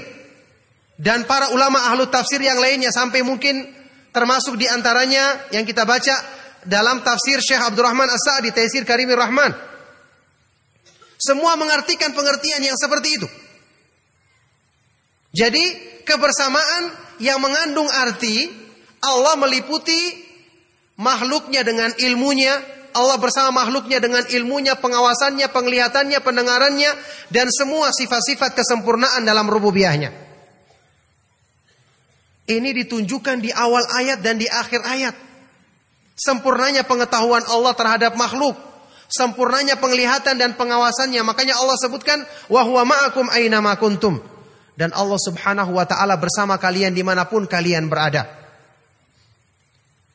dan para ulama ahlu tafsir yang lainnya sampai mungkin termasuk diantaranya yang kita baca dalam tafsir Syekh Abdurrahman As-Sa'di, Taisir Karimir Rahman. Semua mengartikan pengertian yang seperti itu. Jadi kebersamaan yang mengandung arti Allah meliputi makhluknya dengan ilmunya, Allah bersama makhluknya dengan ilmunya, pengawasannya, penglihatannya, pendengarannya, dan semua sifat-sifat kesempurnaan dalam rububiahnya. Ini ditunjukkan di awal ayat dan di akhir ayat. Sempurnanya pengetahuan Allah terhadap makhluk. Sempurnanya penglihatan dan pengawasannya. Makanya Allah sebutkan, وَهُوَ maakum أَيْنَمَا كُنْتُمْ dan Allah Subhanahu wa taala bersama kalian dimanapun kalian berada.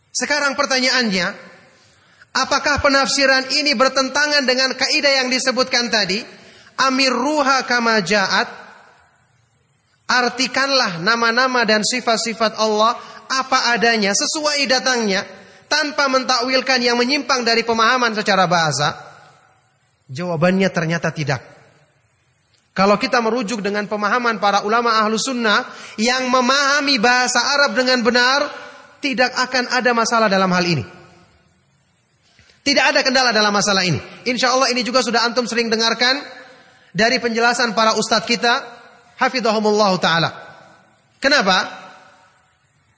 Sekarang pertanyaannya, apakah penafsiran ini bertentangan dengan kaidah yang disebutkan tadi? Amir ruha kama ja'at. Artikanlah nama-nama dan sifat-sifat Allah apa adanya sesuai datangnya tanpa mentakwilkan yang menyimpang dari pemahaman secara bahasa. Jawabannya ternyata tidak. Kalau kita merujuk dengan pemahaman para ulama ahlu sunnah yang memahami bahasa Arab dengan benar, tidak akan ada masalah dalam hal ini. Tidak ada kendala dalam masalah ini. Insya Allah ini juga sudah antum sering dengarkan dari penjelasan para ustadz kita, hafidhahumullah ta'ala. Kenapa?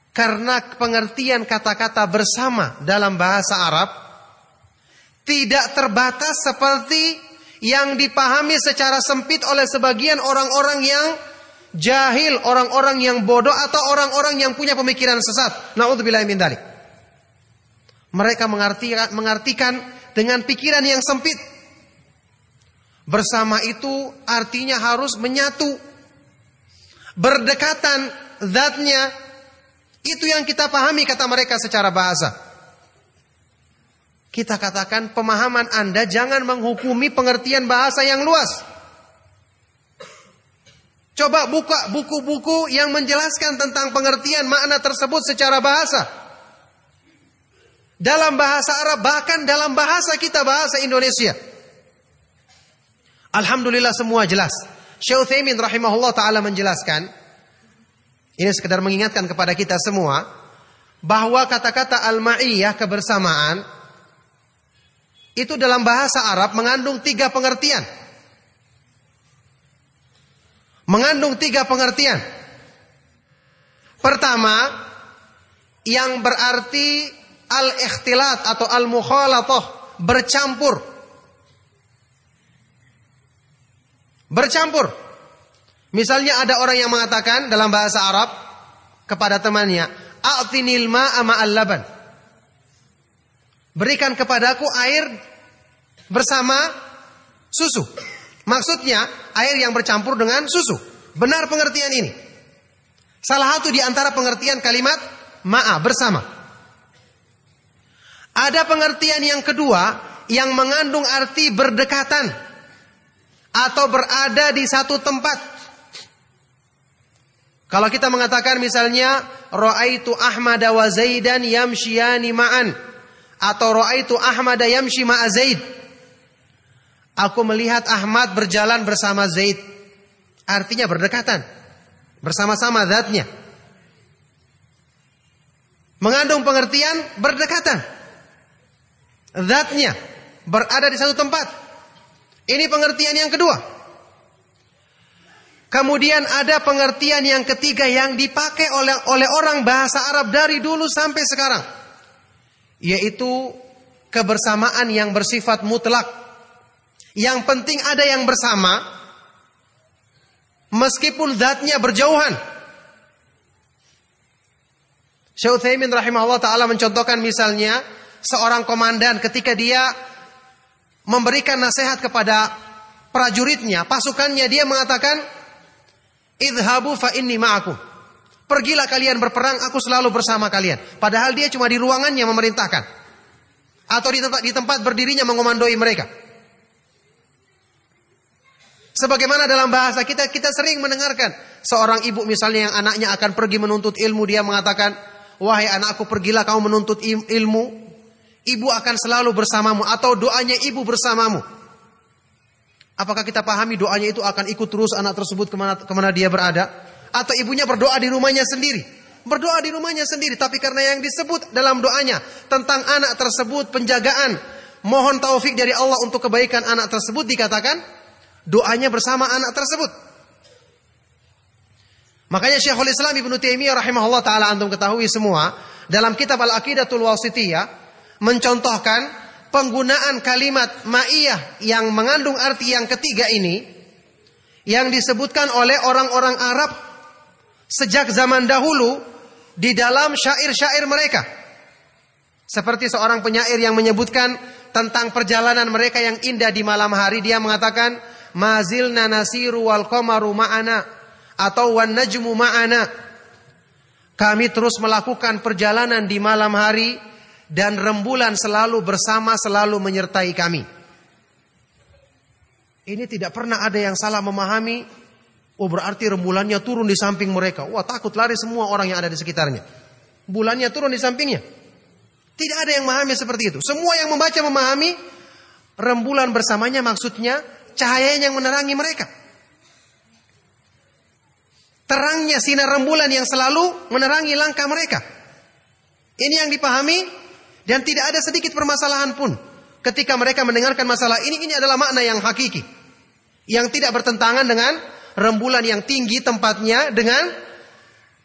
Karena pengertian kata-kata bersama dalam bahasa Arab tidak terbatas seperti yang dipahami secara sempit oleh sebagian orang-orang yang jahil, orang-orang yang bodoh atau orang-orang yang punya pemikiran sesat. Nauzubillah min dzalik. Mereka mengartikan, mengartikan dengan pikiran yang sempit. Bersama itu artinya harus menyatu. Berdekatan zatnya itu yang kita pahami kata mereka secara bahasa. Kita katakan pemahaman Anda jangan menghukumi pengertian bahasa yang luas. Coba buka buku-buku yang menjelaskan tentang pengertian makna tersebut secara bahasa. Dalam bahasa Arab, bahkan dalam bahasa kita, bahasa Indonesia. Alhamdulillah semua jelas. Syekh Uthaymin rahimahullah ta'ala menjelaskan. Ini sekedar mengingatkan kepada kita semua. Bahwa kata-kata al-ma'iyah kebersamaan itu dalam bahasa Arab mengandung tiga pengertian. Mengandung tiga pengertian. Pertama, yang berarti al-ikhtilat atau al-mukhalatoh, bercampur. Bercampur. Misalnya ada orang yang mengatakan dalam bahasa Arab kepada temannya, "A'tinil ma'a ma'al laban." berikan kepadaku air bersama susu. Maksudnya air yang bercampur dengan susu. Benar pengertian ini. Salah satu di antara pengertian kalimat ma'a bersama. Ada pengertian yang kedua yang mengandung arti berdekatan atau berada di satu tempat. Kalau kita mengatakan misalnya ra'aitu Ahmad wa Zaidan yamshiyani ma'an atau itu Ahmad yamshi ma'a Zaid. Aku melihat Ahmad berjalan bersama Zaid. Artinya berdekatan. Bersama-sama zatnya. Mengandung pengertian berdekatan. Zatnya berada di satu tempat. Ini pengertian yang kedua. Kemudian ada pengertian yang ketiga yang dipakai oleh oleh orang bahasa Arab dari dulu sampai sekarang yaitu kebersamaan yang bersifat mutlak. Yang penting ada yang bersama meskipun zatnya berjauhan. Syekh rahimahullah taala mencontohkan misalnya seorang komandan ketika dia memberikan nasihat kepada prajuritnya, pasukannya dia mengatakan idhabu fa'inni ma'akum. Pergilah kalian berperang, aku selalu bersama kalian. Padahal dia cuma di ruangannya memerintahkan. Atau di tempat, di tempat berdirinya mengomandoi mereka. Sebagaimana dalam bahasa kita, kita sering mendengarkan. Seorang ibu misalnya yang anaknya akan pergi menuntut ilmu, dia mengatakan, Wahai anakku pergilah kamu menuntut ilmu. Ibu akan selalu bersamamu. Atau doanya ibu bersamamu. Apakah kita pahami doanya itu akan ikut terus anak tersebut kemana, kemana dia berada? Atau ibunya berdoa di rumahnya sendiri. Berdoa di rumahnya sendiri. Tapi karena yang disebut dalam doanya. Tentang anak tersebut penjagaan. Mohon taufik dari Allah untuk kebaikan anak tersebut dikatakan. Doanya bersama anak tersebut. Makanya Syekhul Islam Ibnu Taimiyah rahimahullah ta'ala antum ketahui semua. Dalam kitab Al-Aqidatul Wasitiyah. Mencontohkan penggunaan kalimat ma'iyah yang mengandung arti yang ketiga ini yang disebutkan oleh orang-orang Arab sejak zaman dahulu di dalam syair-syair mereka. Seperti seorang penyair yang menyebutkan tentang perjalanan mereka yang indah di malam hari, dia mengatakan, mazil nanasi wal qamaru ma'ana atau wan najmu ma'ana." Kami terus melakukan perjalanan di malam hari dan rembulan selalu bersama selalu menyertai kami. Ini tidak pernah ada yang salah memahami Oh berarti rembulannya turun di samping mereka. Wah takut lari semua orang yang ada di sekitarnya. Bulannya turun di sampingnya. Tidak ada yang memahami seperti itu. Semua yang membaca memahami rembulan bersamanya maksudnya cahayanya yang menerangi mereka. Terangnya sinar rembulan yang selalu menerangi langkah mereka. Ini yang dipahami dan tidak ada sedikit permasalahan pun ketika mereka mendengarkan masalah ini ini adalah makna yang hakiki yang tidak bertentangan dengan rembulan yang tinggi tempatnya dengan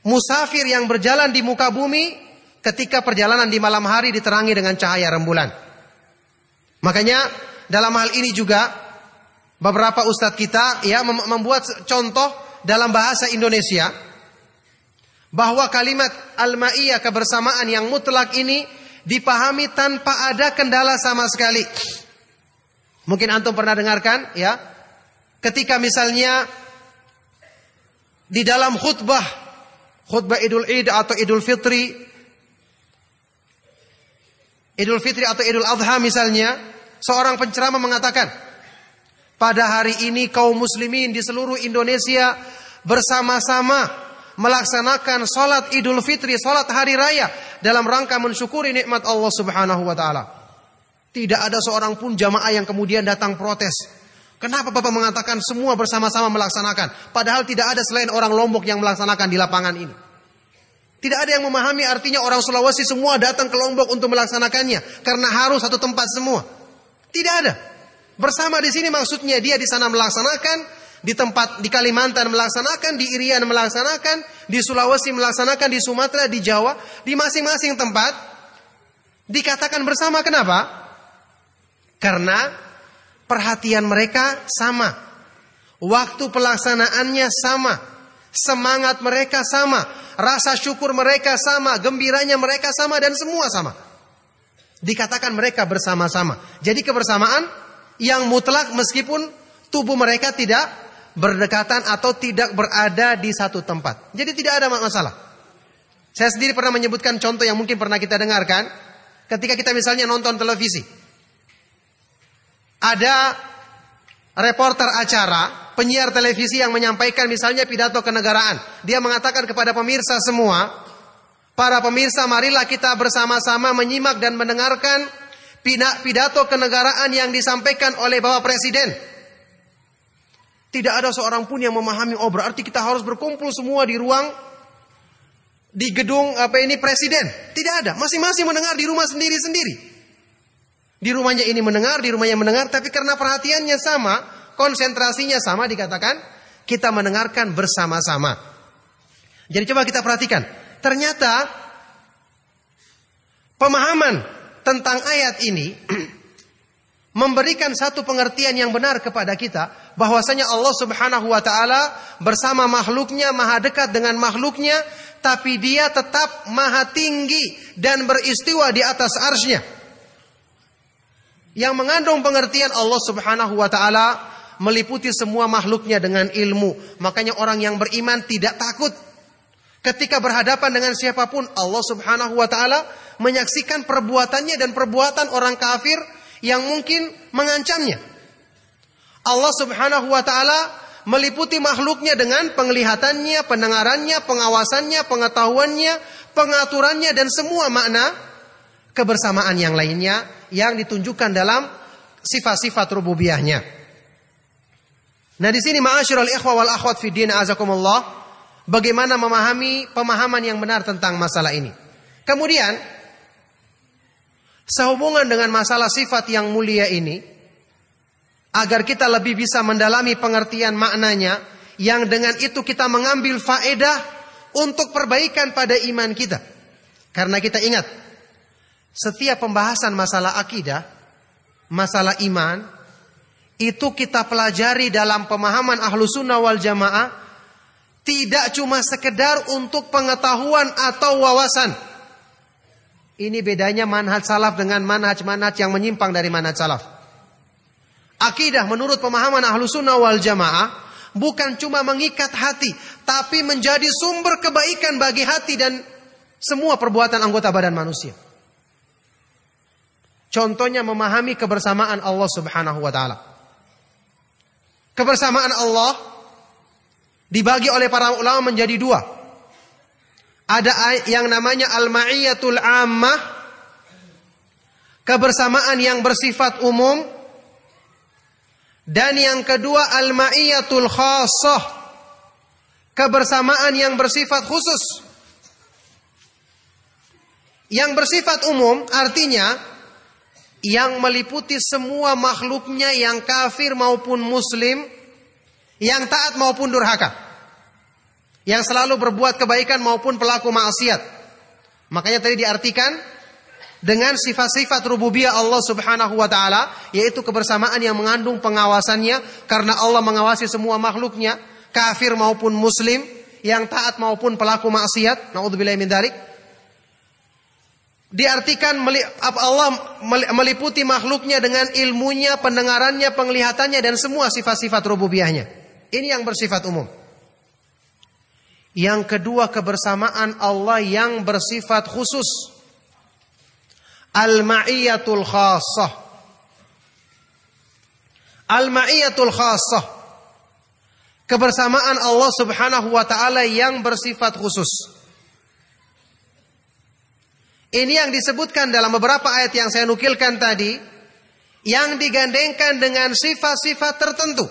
musafir yang berjalan di muka bumi ketika perjalanan di malam hari diterangi dengan cahaya rembulan. Makanya dalam hal ini juga beberapa ustadz kita ya membuat contoh dalam bahasa Indonesia bahwa kalimat al-ma'iyah kebersamaan yang mutlak ini dipahami tanpa ada kendala sama sekali. Mungkin antum pernah dengarkan ya. Ketika misalnya di dalam khutbah khutbah Idul Id atau Idul Fitri Idul Fitri atau Idul Adha misalnya seorang penceramah mengatakan pada hari ini kaum muslimin di seluruh Indonesia bersama-sama melaksanakan salat Idul Fitri, salat hari raya dalam rangka mensyukuri nikmat Allah Subhanahu wa taala. Tidak ada seorang pun jamaah yang kemudian datang protes. Kenapa Bapak mengatakan semua bersama-sama melaksanakan? Padahal tidak ada selain orang Lombok yang melaksanakan di lapangan ini. Tidak ada yang memahami artinya orang Sulawesi semua datang ke Lombok untuk melaksanakannya. Karena harus satu tempat semua. Tidak ada. Bersama di sini maksudnya dia di sana melaksanakan, di tempat di Kalimantan melaksanakan, di Irian melaksanakan, di Sulawesi melaksanakan, di Sumatera, di Jawa, di masing-masing tempat dikatakan bersama. Kenapa? Karena Perhatian mereka sama. Waktu pelaksanaannya sama. Semangat mereka sama. Rasa syukur mereka sama. Gembiranya mereka sama dan semua sama. Dikatakan mereka bersama-sama. Jadi kebersamaan yang mutlak meskipun tubuh mereka tidak berdekatan atau tidak berada di satu tempat. Jadi tidak ada masalah. Saya sendiri pernah menyebutkan contoh yang mungkin pernah kita dengarkan. Ketika kita misalnya nonton televisi ada reporter acara, penyiar televisi yang menyampaikan misalnya pidato kenegaraan. Dia mengatakan kepada pemirsa semua, para pemirsa marilah kita bersama-sama menyimak dan mendengarkan pidato kenegaraan yang disampaikan oleh Bapak Presiden. Tidak ada seorang pun yang memahami oh Arti kita harus berkumpul semua di ruang di gedung apa ini presiden. Tidak ada, masing-masing mendengar di rumah sendiri-sendiri. Di rumahnya ini mendengar, di rumahnya mendengar, tapi karena perhatiannya sama, konsentrasinya sama dikatakan kita mendengarkan bersama-sama. Jadi coba kita perhatikan, ternyata pemahaman tentang ayat ini memberikan satu pengertian yang benar kepada kita bahwasanya Allah Subhanahu wa taala bersama makhluknya maha dekat dengan makhluknya tapi dia tetap maha tinggi dan beristiwa di atas arsnya. Yang mengandung pengertian Allah Subhanahu wa taala meliputi semua makhluknya dengan ilmu. Makanya orang yang beriman tidak takut ketika berhadapan dengan siapapun. Allah Subhanahu wa taala menyaksikan perbuatannya dan perbuatan orang kafir yang mungkin mengancamnya. Allah Subhanahu wa taala meliputi makhluknya dengan penglihatannya, pendengarannya, pengawasannya, pengetahuannya, pengaturannya dan semua makna kebersamaan yang lainnya yang ditunjukkan dalam sifat-sifat rububiyahnya. Nah di sini ma'asyiral ikhwa wal akhwat fi din azakumullah bagaimana memahami pemahaman yang benar tentang masalah ini. Kemudian sehubungan dengan masalah sifat yang mulia ini agar kita lebih bisa mendalami pengertian maknanya yang dengan itu kita mengambil faedah untuk perbaikan pada iman kita. Karena kita ingat setiap pembahasan masalah akidah, masalah iman, itu kita pelajari dalam pemahaman ahlu sunnah wal jamaah, tidak cuma sekedar untuk pengetahuan atau wawasan. Ini bedanya manhaj salaf dengan manhaj-manhaj yang menyimpang dari manhaj salaf. Akidah menurut pemahaman ahlu sunnah wal jamaah, bukan cuma mengikat hati, tapi menjadi sumber kebaikan bagi hati dan semua perbuatan anggota badan manusia. Contohnya memahami kebersamaan Allah Subhanahu wa taala. Kebersamaan Allah dibagi oleh para ulama menjadi dua. Ada yang namanya al-ma'iyatul ammah, kebersamaan yang bersifat umum, dan yang kedua al-ma'iyatul khassah, kebersamaan yang bersifat khusus. Yang bersifat umum artinya yang meliputi semua makhluknya yang kafir maupun muslim, yang taat maupun durhaka, yang selalu berbuat kebaikan maupun pelaku maksiat. Makanya tadi diartikan dengan sifat-sifat rububiyah Allah Subhanahu wa taala yaitu kebersamaan yang mengandung pengawasannya karena Allah mengawasi semua makhluknya, kafir maupun muslim, yang taat maupun pelaku maksiat, naudzubillahi min dzalik diartikan Allah meliputi makhluknya dengan ilmunya, pendengarannya, penglihatannya dan semua sifat-sifat rububiahnya. Ini yang bersifat umum. Yang kedua kebersamaan Allah yang bersifat khusus. Al-ma'iyatul khasah Al-ma'iyatul khasah Kebersamaan Allah Subhanahu wa taala yang bersifat khusus. Ini yang disebutkan dalam beberapa ayat yang saya nukilkan tadi yang digandengkan dengan sifat-sifat tertentu.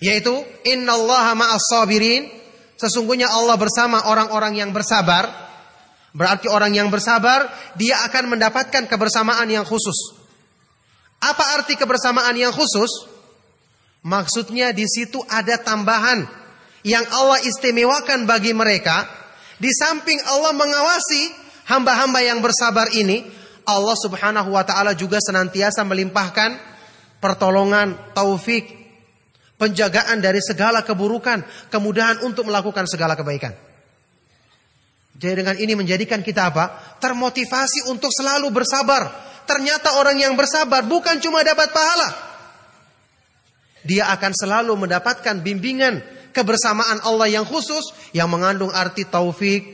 Yaitu innallaha ma'as sabirin, sesungguhnya Allah bersama orang-orang yang bersabar. Berarti orang yang bersabar dia akan mendapatkan kebersamaan yang khusus. Apa arti kebersamaan yang khusus? Maksudnya di situ ada tambahan yang Allah istimewakan bagi mereka di samping Allah mengawasi hamba-hamba yang bersabar ini, Allah Subhanahu wa taala juga senantiasa melimpahkan pertolongan, taufik, penjagaan dari segala keburukan, kemudahan untuk melakukan segala kebaikan. Jadi dengan ini menjadikan kita apa? Termotivasi untuk selalu bersabar. Ternyata orang yang bersabar bukan cuma dapat pahala, dia akan selalu mendapatkan bimbingan kebersamaan Allah yang khusus yang mengandung arti taufik,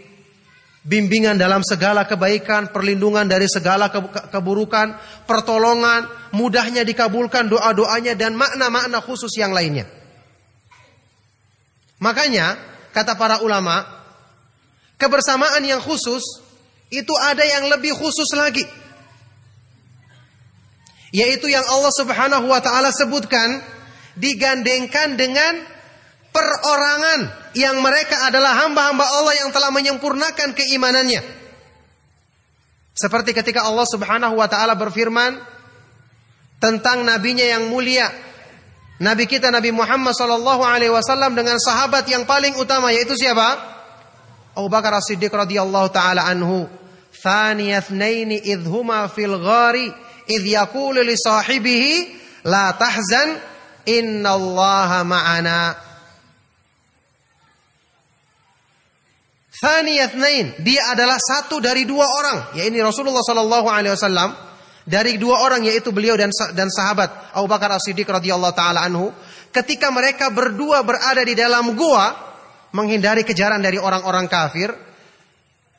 bimbingan dalam segala kebaikan, perlindungan dari segala keburukan, pertolongan, mudahnya dikabulkan doa-doanya dan makna-makna khusus yang lainnya. Makanya kata para ulama, kebersamaan yang khusus itu ada yang lebih khusus lagi. Yaitu yang Allah Subhanahu wa taala sebutkan digandengkan dengan perorangan yang mereka adalah hamba-hamba Allah yang telah menyempurnakan keimanannya. Seperti ketika Allah Subhanahu wa taala berfirman tentang nabinya yang mulia, nabi kita Nabi Muhammad sallallahu alaihi wasallam dengan sahabat yang paling utama yaitu siapa? Abu Bakar As-Siddiq radhiyallahu taala anhu. Thaniyatnaini idhuma fil ghari idh yaqulu li sahibihi la tahzan innallaha ma'ana. Dia adalah satu dari dua orang. Ya ini Rasulullah Sallallahu Alaihi Wasallam. Dari dua orang yaitu beliau dan dan sahabat Abu Bakar As Siddiq radhiyallahu taala anhu. Ketika mereka berdua berada di dalam gua menghindari kejaran dari orang-orang kafir.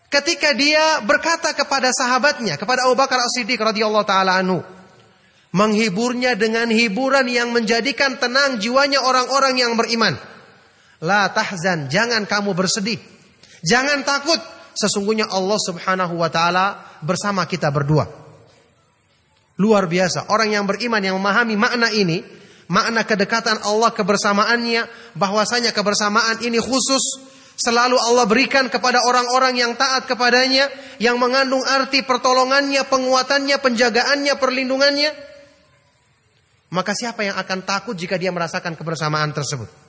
Ketika dia berkata kepada sahabatnya, kepada Abu Bakar As Siddiq radhiyallahu taala anhu, menghiburnya dengan hiburan yang menjadikan tenang jiwanya orang-orang yang beriman. La tahzan, jangan kamu bersedih. Jangan takut, sesungguhnya Allah Subhanahu wa taala bersama kita berdua. Luar biasa, orang yang beriman yang memahami makna ini, makna kedekatan Allah kebersamaannya, bahwasanya kebersamaan ini khusus selalu Allah berikan kepada orang-orang yang taat kepadanya, yang mengandung arti pertolongannya, penguatannya, penjagaannya, perlindungannya. Maka siapa yang akan takut jika dia merasakan kebersamaan tersebut?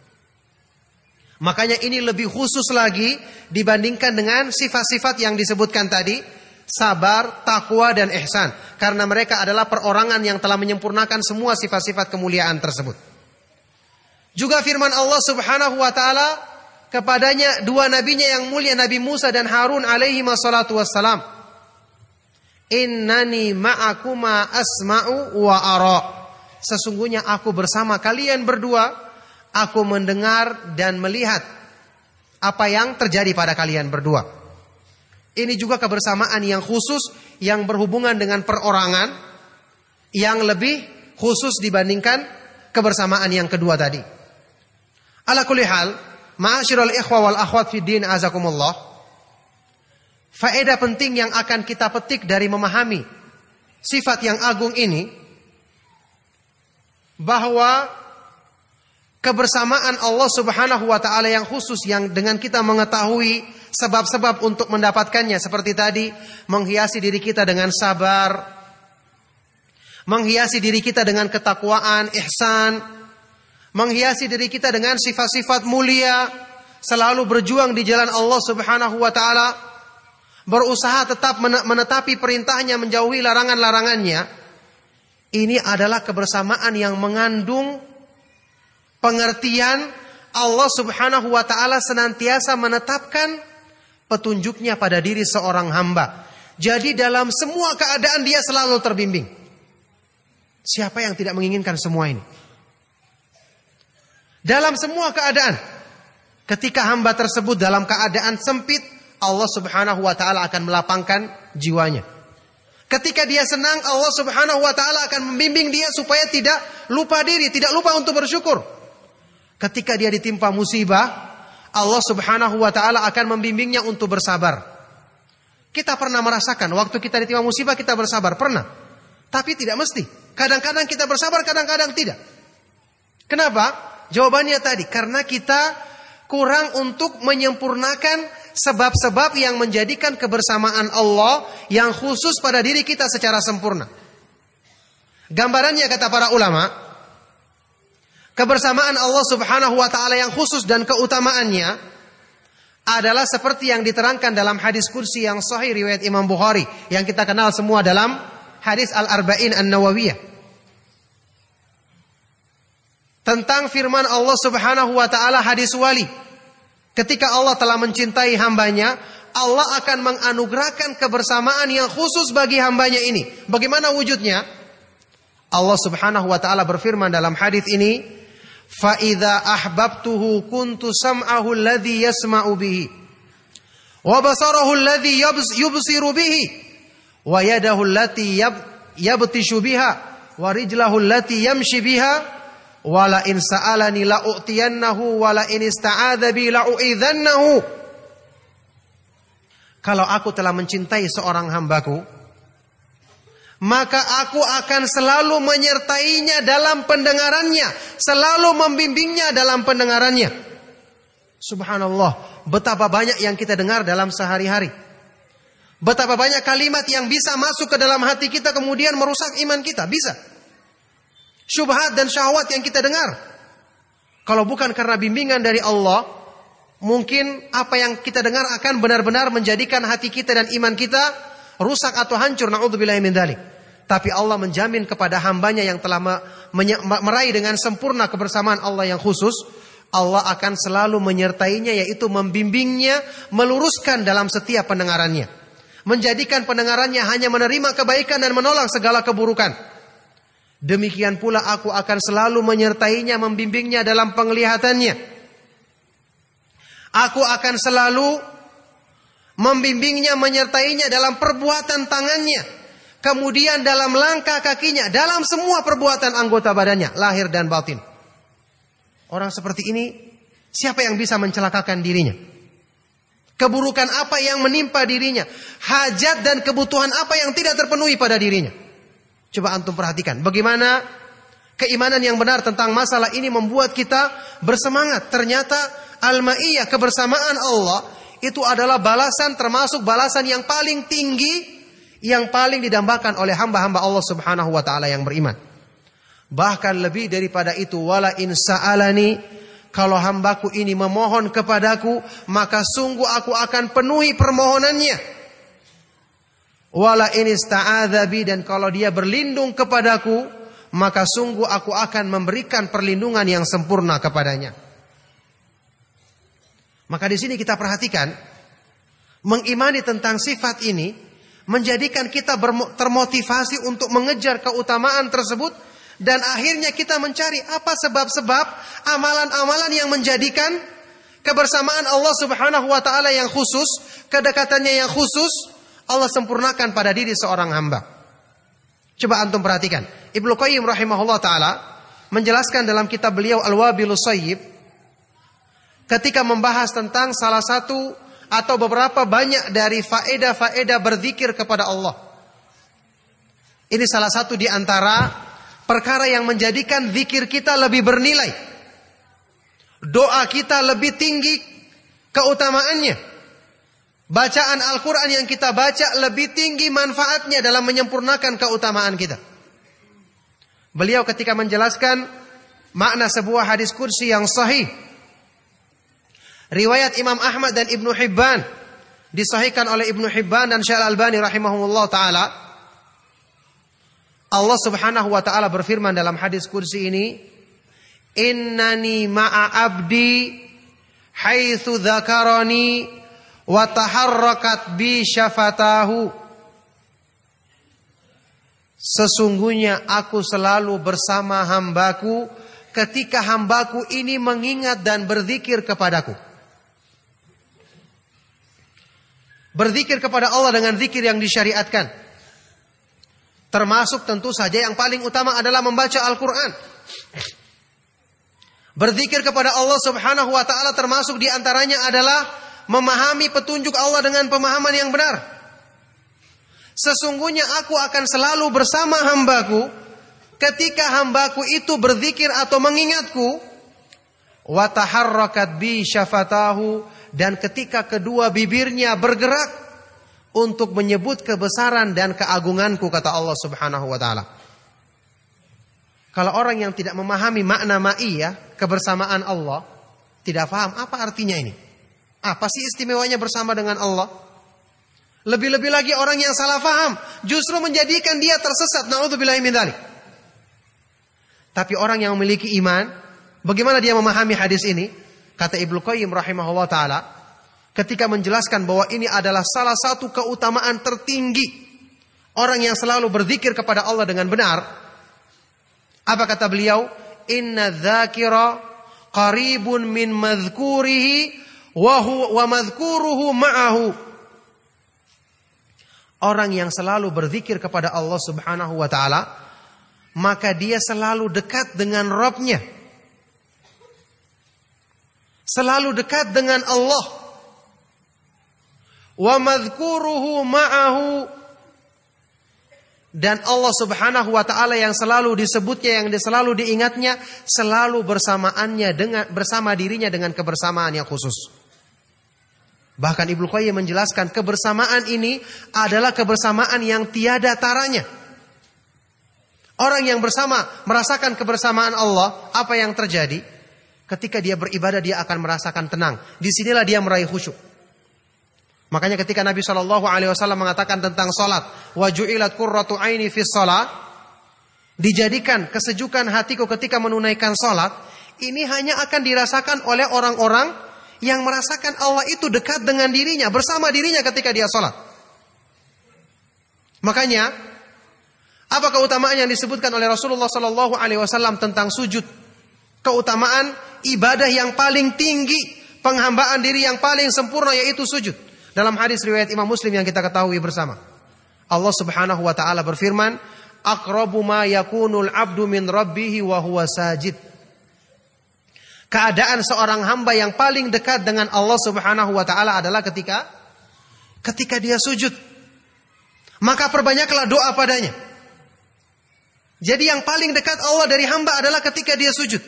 Makanya ini lebih khusus lagi dibandingkan dengan sifat-sifat yang disebutkan tadi, sabar, takwa dan ihsan, karena mereka adalah perorangan yang telah menyempurnakan semua sifat-sifat kemuliaan tersebut. Juga firman Allah Subhanahu wa taala kepadanya dua nabinya yang mulia Nabi Musa dan Harun alaihi wassalatu wassalam. Innani ma'akuma asma'u wa ara. Sesungguhnya aku bersama kalian berdua aku mendengar dan melihat apa yang terjadi pada kalian berdua. Ini juga kebersamaan yang khusus yang berhubungan dengan perorangan yang lebih khusus dibandingkan kebersamaan yang kedua tadi. Ala kulli hal, ma'asyiral ikhwa wal akhwat fid din azakumullah. Faedah penting yang akan kita petik dari memahami sifat yang agung ini bahwa kebersamaan Allah Subhanahu wa taala yang khusus yang dengan kita mengetahui sebab-sebab untuk mendapatkannya seperti tadi menghiasi diri kita dengan sabar menghiasi diri kita dengan ketakwaan ihsan menghiasi diri kita dengan sifat-sifat mulia selalu berjuang di jalan Allah Subhanahu wa taala berusaha tetap menetapi perintahnya menjauhi larangan-larangannya ini adalah kebersamaan yang mengandung pengertian Allah Subhanahu wa taala senantiasa menetapkan petunjuknya pada diri seorang hamba. Jadi dalam semua keadaan dia selalu terbimbing. Siapa yang tidak menginginkan semua ini? Dalam semua keadaan ketika hamba tersebut dalam keadaan sempit Allah Subhanahu wa taala akan melapangkan jiwanya. Ketika dia senang Allah Subhanahu wa taala akan membimbing dia supaya tidak lupa diri, tidak lupa untuk bersyukur. Ketika dia ditimpa musibah, Allah Subhanahu wa taala akan membimbingnya untuk bersabar. Kita pernah merasakan waktu kita ditimpa musibah kita bersabar, pernah. Tapi tidak mesti. Kadang-kadang kita bersabar, kadang-kadang tidak. Kenapa? Jawabannya tadi karena kita kurang untuk menyempurnakan sebab-sebab yang menjadikan kebersamaan Allah yang khusus pada diri kita secara sempurna. Gambarannya kata para ulama, kebersamaan Allah Subhanahu wa taala yang khusus dan keutamaannya adalah seperti yang diterangkan dalam hadis kursi yang sahih riwayat Imam Bukhari yang kita kenal semua dalam hadis Al-Arba'in An-Nawawiyah. Tentang firman Allah Subhanahu wa taala hadis wali. Ketika Allah telah mencintai hambanya, Allah akan menganugerahkan kebersamaan yang khusus bagi hambanya ini. Bagaimana wujudnya? Allah Subhanahu wa taala berfirman dalam hadis ini, fa idza ahbabtuhu kuntu sam'ahu alladhi yasma'u bihi wa basarahu alladhi yubsiru bihi wa yadahu allati yabtishu biha wa rijlahu allati yamshi biha wala in sa'alani la u'tiyannahu wala in ista'adha bi la u'idhannahu kalau aku telah mencintai seorang hambaku maka aku akan selalu menyertainya dalam pendengarannya, selalu membimbingnya dalam pendengarannya. Subhanallah, betapa banyak yang kita dengar dalam sehari-hari. Betapa banyak kalimat yang bisa masuk ke dalam hati kita kemudian merusak iman kita, bisa. Syubhat dan syahwat yang kita dengar. Kalau bukan karena bimbingan dari Allah, mungkin apa yang kita dengar akan benar-benar menjadikan hati kita dan iman kita rusak atau hancur. Na'udzubillahimindalik. Tapi Allah menjamin kepada hambanya yang telah meraih dengan sempurna kebersamaan Allah yang khusus. Allah akan selalu menyertainya yaitu membimbingnya, meluruskan dalam setiap pendengarannya. Menjadikan pendengarannya hanya menerima kebaikan dan menolak segala keburukan. Demikian pula aku akan selalu menyertainya, membimbingnya dalam penglihatannya. Aku akan selalu membimbingnya, menyertainya dalam perbuatan tangannya kemudian dalam langkah kakinya, dalam semua perbuatan anggota badannya, lahir dan batin. Orang seperti ini, siapa yang bisa mencelakakan dirinya? Keburukan apa yang menimpa dirinya? Hajat dan kebutuhan apa yang tidak terpenuhi pada dirinya? Coba antum perhatikan, bagaimana keimanan yang benar tentang masalah ini membuat kita bersemangat. Ternyata al-ma'iyah, kebersamaan Allah, itu adalah balasan termasuk balasan yang paling tinggi yang paling didambakan oleh hamba-hamba Allah Subhanahu wa taala yang beriman. Bahkan lebih daripada itu wala in sa'alani kalau hambaku ini memohon kepadaku maka sungguh aku akan penuhi permohonannya. Wala in ista'adzabi dan kalau dia berlindung kepadaku maka sungguh aku akan memberikan perlindungan yang sempurna kepadanya. Maka di sini kita perhatikan mengimani tentang sifat ini menjadikan kita termotivasi untuk mengejar keutamaan tersebut dan akhirnya kita mencari apa sebab-sebab amalan-amalan yang menjadikan kebersamaan Allah Subhanahu wa taala yang khusus, kedekatannya yang khusus Allah sempurnakan pada diri seorang hamba. Coba antum perhatikan. Ibnu Qayyim rahimahullah taala menjelaskan dalam kitab beliau Al-Wabilus Sayyib ketika membahas tentang salah satu atau beberapa banyak dari faedah-faedah berzikir kepada Allah. Ini salah satu di antara perkara yang menjadikan zikir kita lebih bernilai. Doa kita lebih tinggi keutamaannya. Bacaan Al-Quran yang kita baca lebih tinggi manfaatnya dalam menyempurnakan keutamaan kita. Beliau ketika menjelaskan makna sebuah hadis kursi yang sahih Riwayat Imam Ahmad dan Ibnu Hibban disahihkan oleh Ibnu Hibban dan Syekh Al-Albani rahimahumullah taala. Allah Subhanahu wa taala berfirman dalam hadis kursi ini, "Innani ma'a abdi haitsu dzakarani wa taharrakat bi syafatahu." Sesungguhnya aku selalu bersama hambaku ketika hambaku ini mengingat dan berzikir kepadaku. Berzikir kepada Allah dengan zikir yang disyariatkan. Termasuk tentu saja yang paling utama adalah membaca Al-Quran. Berzikir kepada Allah subhanahu wa ta'ala termasuk diantaranya adalah memahami petunjuk Allah dengan pemahaman yang benar. Sesungguhnya aku akan selalu bersama hambaku ketika hambaku itu berzikir atau mengingatku. Wataharrakat bi syafatahu dan ketika kedua bibirnya bergerak untuk menyebut kebesaran dan keagunganku kata Allah Subhanahu wa taala. Kalau orang yang tidak memahami makna ma'iyah, kebersamaan Allah, tidak faham apa artinya ini. Apa sih istimewanya bersama dengan Allah? Lebih-lebih lagi orang yang salah faham justru menjadikan dia tersesat. Nauzubillahi min dzalik. Tapi orang yang memiliki iman, bagaimana dia memahami hadis ini? Kata Ibnu Qayyim rahimahullah taala ketika menjelaskan bahwa ini adalah salah satu keutamaan tertinggi orang yang selalu berzikir kepada Allah dengan benar. Apa kata beliau? Inna dzakira qaribun min madhkurihi wa wa madhkuruhu ma'ahu. Orang yang selalu berzikir kepada Allah Subhanahu wa taala, maka dia selalu dekat dengan Robnya selalu dekat dengan Allah wa madhkuruhu ma'ahu dan Allah Subhanahu wa taala yang selalu disebutnya yang selalu diingatnya selalu bersamaannya dengan bersama dirinya dengan kebersamaan yang khusus. Bahkan Ibnu Qayyim menjelaskan kebersamaan ini adalah kebersamaan yang tiada taranya. Orang yang bersama merasakan kebersamaan Allah, apa yang terjadi? Ketika dia beribadah dia akan merasakan tenang. Disinilah dia meraih khusyuk. Makanya ketika Nabi Shallallahu Alaihi Wasallam mengatakan tentang solat, wajulat kurratu aini fi sholat, dijadikan kesejukan hatiku ketika menunaikan solat, ini hanya akan dirasakan oleh orang-orang yang merasakan Allah itu dekat dengan dirinya, bersama dirinya ketika dia solat. Makanya, apa keutamaan yang disebutkan oleh Rasulullah Shallallahu Alaihi Wasallam tentang sujud? keutamaan ibadah yang paling tinggi, penghambaan diri yang paling sempurna yaitu sujud. Dalam hadis riwayat Imam Muslim yang kita ketahui bersama. Allah Subhanahu wa taala berfirman, "Aqrabu ma yakunul abdu min rabbihi wa huwa sajid." Keadaan seorang hamba yang paling dekat dengan Allah Subhanahu wa taala adalah ketika ketika dia sujud. Maka perbanyaklah doa padanya. Jadi yang paling dekat Allah dari hamba adalah ketika dia sujud.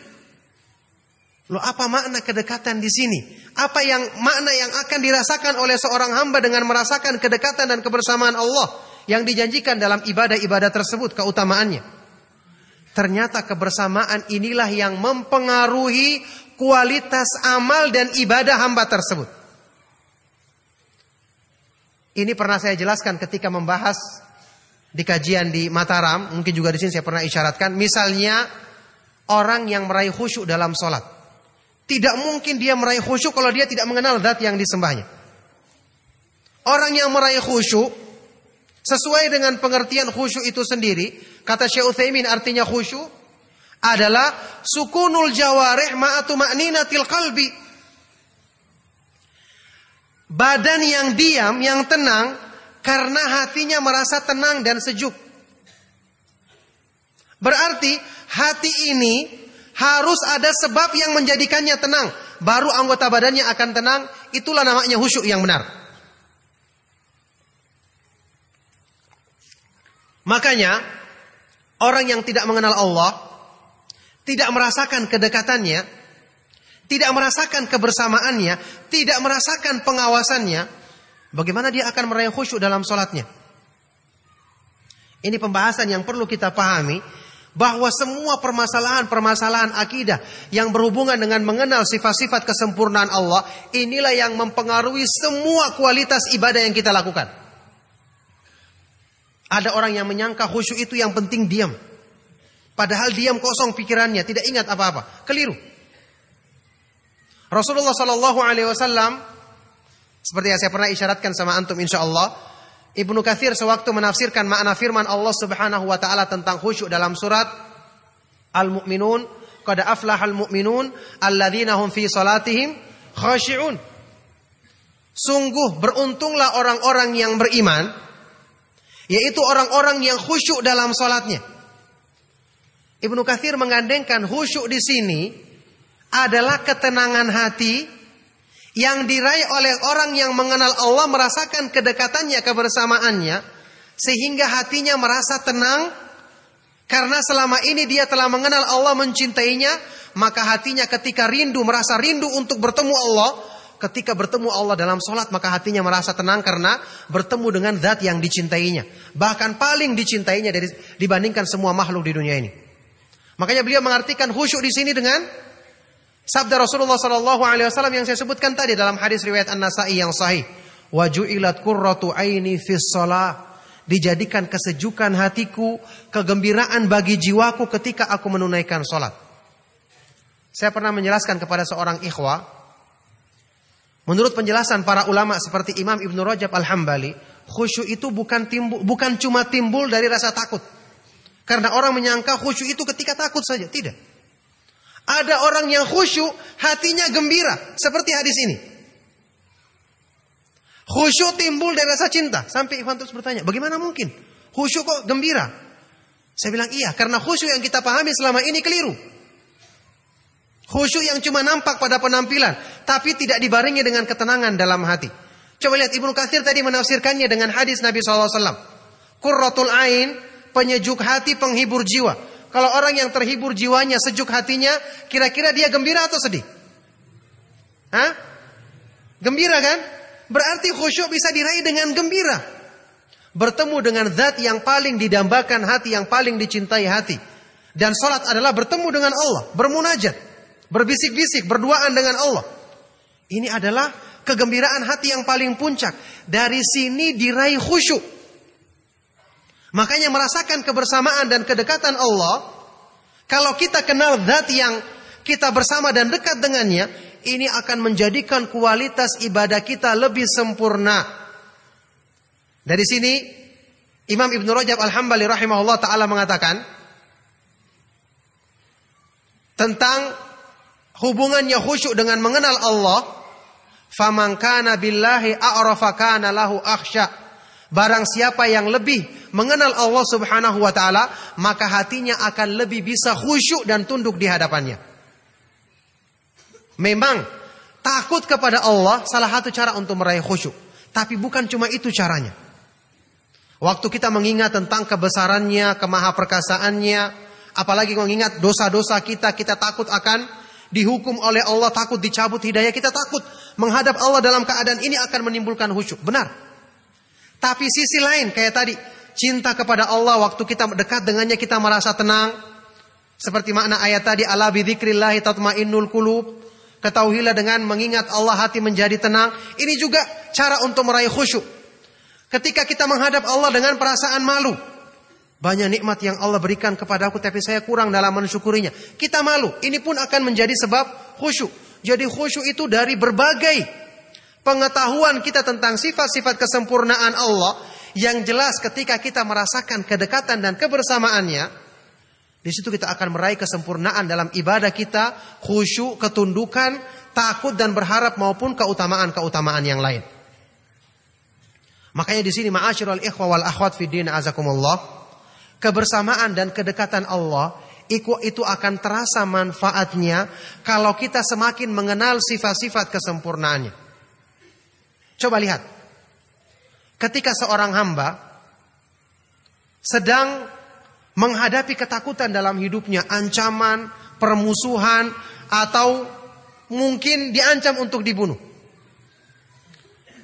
Lo apa makna kedekatan di sini? Apa yang makna yang akan dirasakan oleh seorang hamba dengan merasakan kedekatan dan kebersamaan Allah yang dijanjikan dalam ibadah-ibadah tersebut keutamaannya? Ternyata kebersamaan inilah yang mempengaruhi kualitas amal dan ibadah hamba tersebut. Ini pernah saya jelaskan ketika membahas di kajian di Mataram, mungkin juga di sini saya pernah isyaratkan, misalnya orang yang meraih khusyuk dalam sholat. Tidak mungkin dia meraih khusyuk kalau dia tidak mengenal zat yang disembahnya. Orang yang meraih khusyuk sesuai dengan pengertian khusyuk itu sendiri, kata Syekh Utsaimin artinya khusyuk adalah sukunul jawarih ma'atu ma'ninatil kalbi Badan yang diam, yang tenang karena hatinya merasa tenang dan sejuk. Berarti hati ini harus ada sebab yang menjadikannya tenang. Baru anggota badannya akan tenang. Itulah namanya husyuk yang benar. Makanya, orang yang tidak mengenal Allah, tidak merasakan kedekatannya, tidak merasakan kebersamaannya, tidak merasakan pengawasannya, bagaimana dia akan meraih khusyuk dalam sholatnya? Ini pembahasan yang perlu kita pahami bahwa semua permasalahan-permasalahan akidah yang berhubungan dengan mengenal sifat-sifat kesempurnaan Allah, inilah yang mempengaruhi semua kualitas ibadah yang kita lakukan. Ada orang yang menyangka khusyuk itu yang penting diam. Padahal diam kosong pikirannya, tidak ingat apa-apa. Keliru. Rasulullah Shallallahu Alaihi Wasallam seperti yang saya pernah isyaratkan sama antum insyaallah, Allah Ibnu Katsir sewaktu menafsirkan makna firman Allah Subhanahu wa taala tentang khusyuk dalam surat Al-Mu'minun, qad aflahal mu'minun alladzina hum fi salatihim khashi'un. Sungguh beruntunglah orang-orang yang beriman, yaitu orang-orang yang khusyuk dalam salatnya. Ibnu Katsir mengandengkan khusyuk di sini adalah ketenangan hati yang diraih oleh orang yang mengenal Allah merasakan kedekatannya kebersamaannya sehingga hatinya merasa tenang karena selama ini dia telah mengenal Allah mencintainya maka hatinya ketika rindu merasa rindu untuk bertemu Allah ketika bertemu Allah dalam sholat maka hatinya merasa tenang karena bertemu dengan zat yang dicintainya bahkan paling dicintainya dari dibandingkan semua makhluk di dunia ini makanya beliau mengartikan khusyuk di sini dengan Sabda Rasulullah Shallallahu Alaihi Wasallam yang saya sebutkan tadi dalam hadis riwayat An Nasa'i yang sahih. Wajulat kurrotu aini fisola dijadikan kesejukan hatiku, kegembiraan bagi jiwaku ketika aku menunaikan sholat. Saya pernah menjelaskan kepada seorang ikhwa, menurut penjelasan para ulama seperti Imam Ibn Rajab Al-Hambali, khusyuk itu bukan timbul, bukan cuma timbul dari rasa takut. Karena orang menyangka khusyuk itu ketika takut saja, tidak. Ada orang yang khusyuk, hatinya gembira. Seperti hadis ini. Khusyuk timbul dari rasa cinta. Sampai Ikhwan terus bertanya, bagaimana mungkin? Khusyuk kok gembira? Saya bilang iya, karena khusyuk yang kita pahami selama ini keliru. Khusyuk yang cuma nampak pada penampilan, tapi tidak dibarengi dengan ketenangan dalam hati. Coba lihat Ibnu Katsir tadi menafsirkannya dengan hadis Nabi SAW. Kurrotul ain, penyejuk hati, penghibur jiwa. Kalau orang yang terhibur jiwanya, sejuk hatinya, kira-kira dia gembira atau sedih? Hah? Gembira kan? Berarti khusyuk bisa diraih dengan gembira. Bertemu dengan zat yang paling didambakan hati, yang paling dicintai hati. Dan sholat adalah bertemu dengan Allah, bermunajat, berbisik-bisik, berduaan dengan Allah. Ini adalah kegembiraan hati yang paling puncak. Dari sini diraih khusyuk. Makanya merasakan kebersamaan dan kedekatan Allah, kalau kita kenal zat yang kita bersama dan dekat dengannya, ini akan menjadikan kualitas ibadah kita lebih sempurna. Dari sini, Imam Ibn Rajab Al-Hambali rahimahullah ta'ala mengatakan, tentang hubungannya khusyuk dengan mengenal Allah, فَمَنْ كَانَ billahi أَعْرَفَ كَانَ Barang siapa yang lebih mengenal Allah Subhanahu wa taala, maka hatinya akan lebih bisa khusyuk dan tunduk di hadapannya. Memang takut kepada Allah salah satu cara untuk meraih khusyuk, tapi bukan cuma itu caranya. Waktu kita mengingat tentang kebesarannya, kemahaperkasaannya, apalagi mengingat dosa-dosa kita, kita takut akan dihukum oleh Allah, takut dicabut hidayah, kita takut menghadap Allah dalam keadaan ini akan menimbulkan khusyuk. Benar. Tapi sisi lain kayak tadi, cinta kepada Allah waktu kita dekat dengannya kita merasa tenang. Seperti makna ayat tadi ala bidzikrillah tatmainnul qulub. Ketahuilah dengan mengingat Allah hati menjadi tenang. Ini juga cara untuk meraih khusyuk. Ketika kita menghadap Allah dengan perasaan malu. Banyak nikmat yang Allah berikan kepada aku, tapi saya kurang dalam mensyukurinya. Kita malu. Ini pun akan menjadi sebab khusyuk. Jadi khusyuk itu dari berbagai pengetahuan kita tentang sifat-sifat kesempurnaan Allah yang jelas ketika kita merasakan kedekatan dan kebersamaannya, di situ kita akan meraih kesempurnaan dalam ibadah kita, khusyuk, ketundukan, takut dan berharap maupun keutamaan-keutamaan yang lain. Makanya di sini ma'asyiral ikhwa wal akhwat fi din azakumullah, kebersamaan dan kedekatan Allah itu akan terasa manfaatnya kalau kita semakin mengenal sifat-sifat kesempurnaannya. Coba lihat. Ketika seorang hamba sedang menghadapi ketakutan dalam hidupnya, ancaman, permusuhan, atau mungkin diancam untuk dibunuh.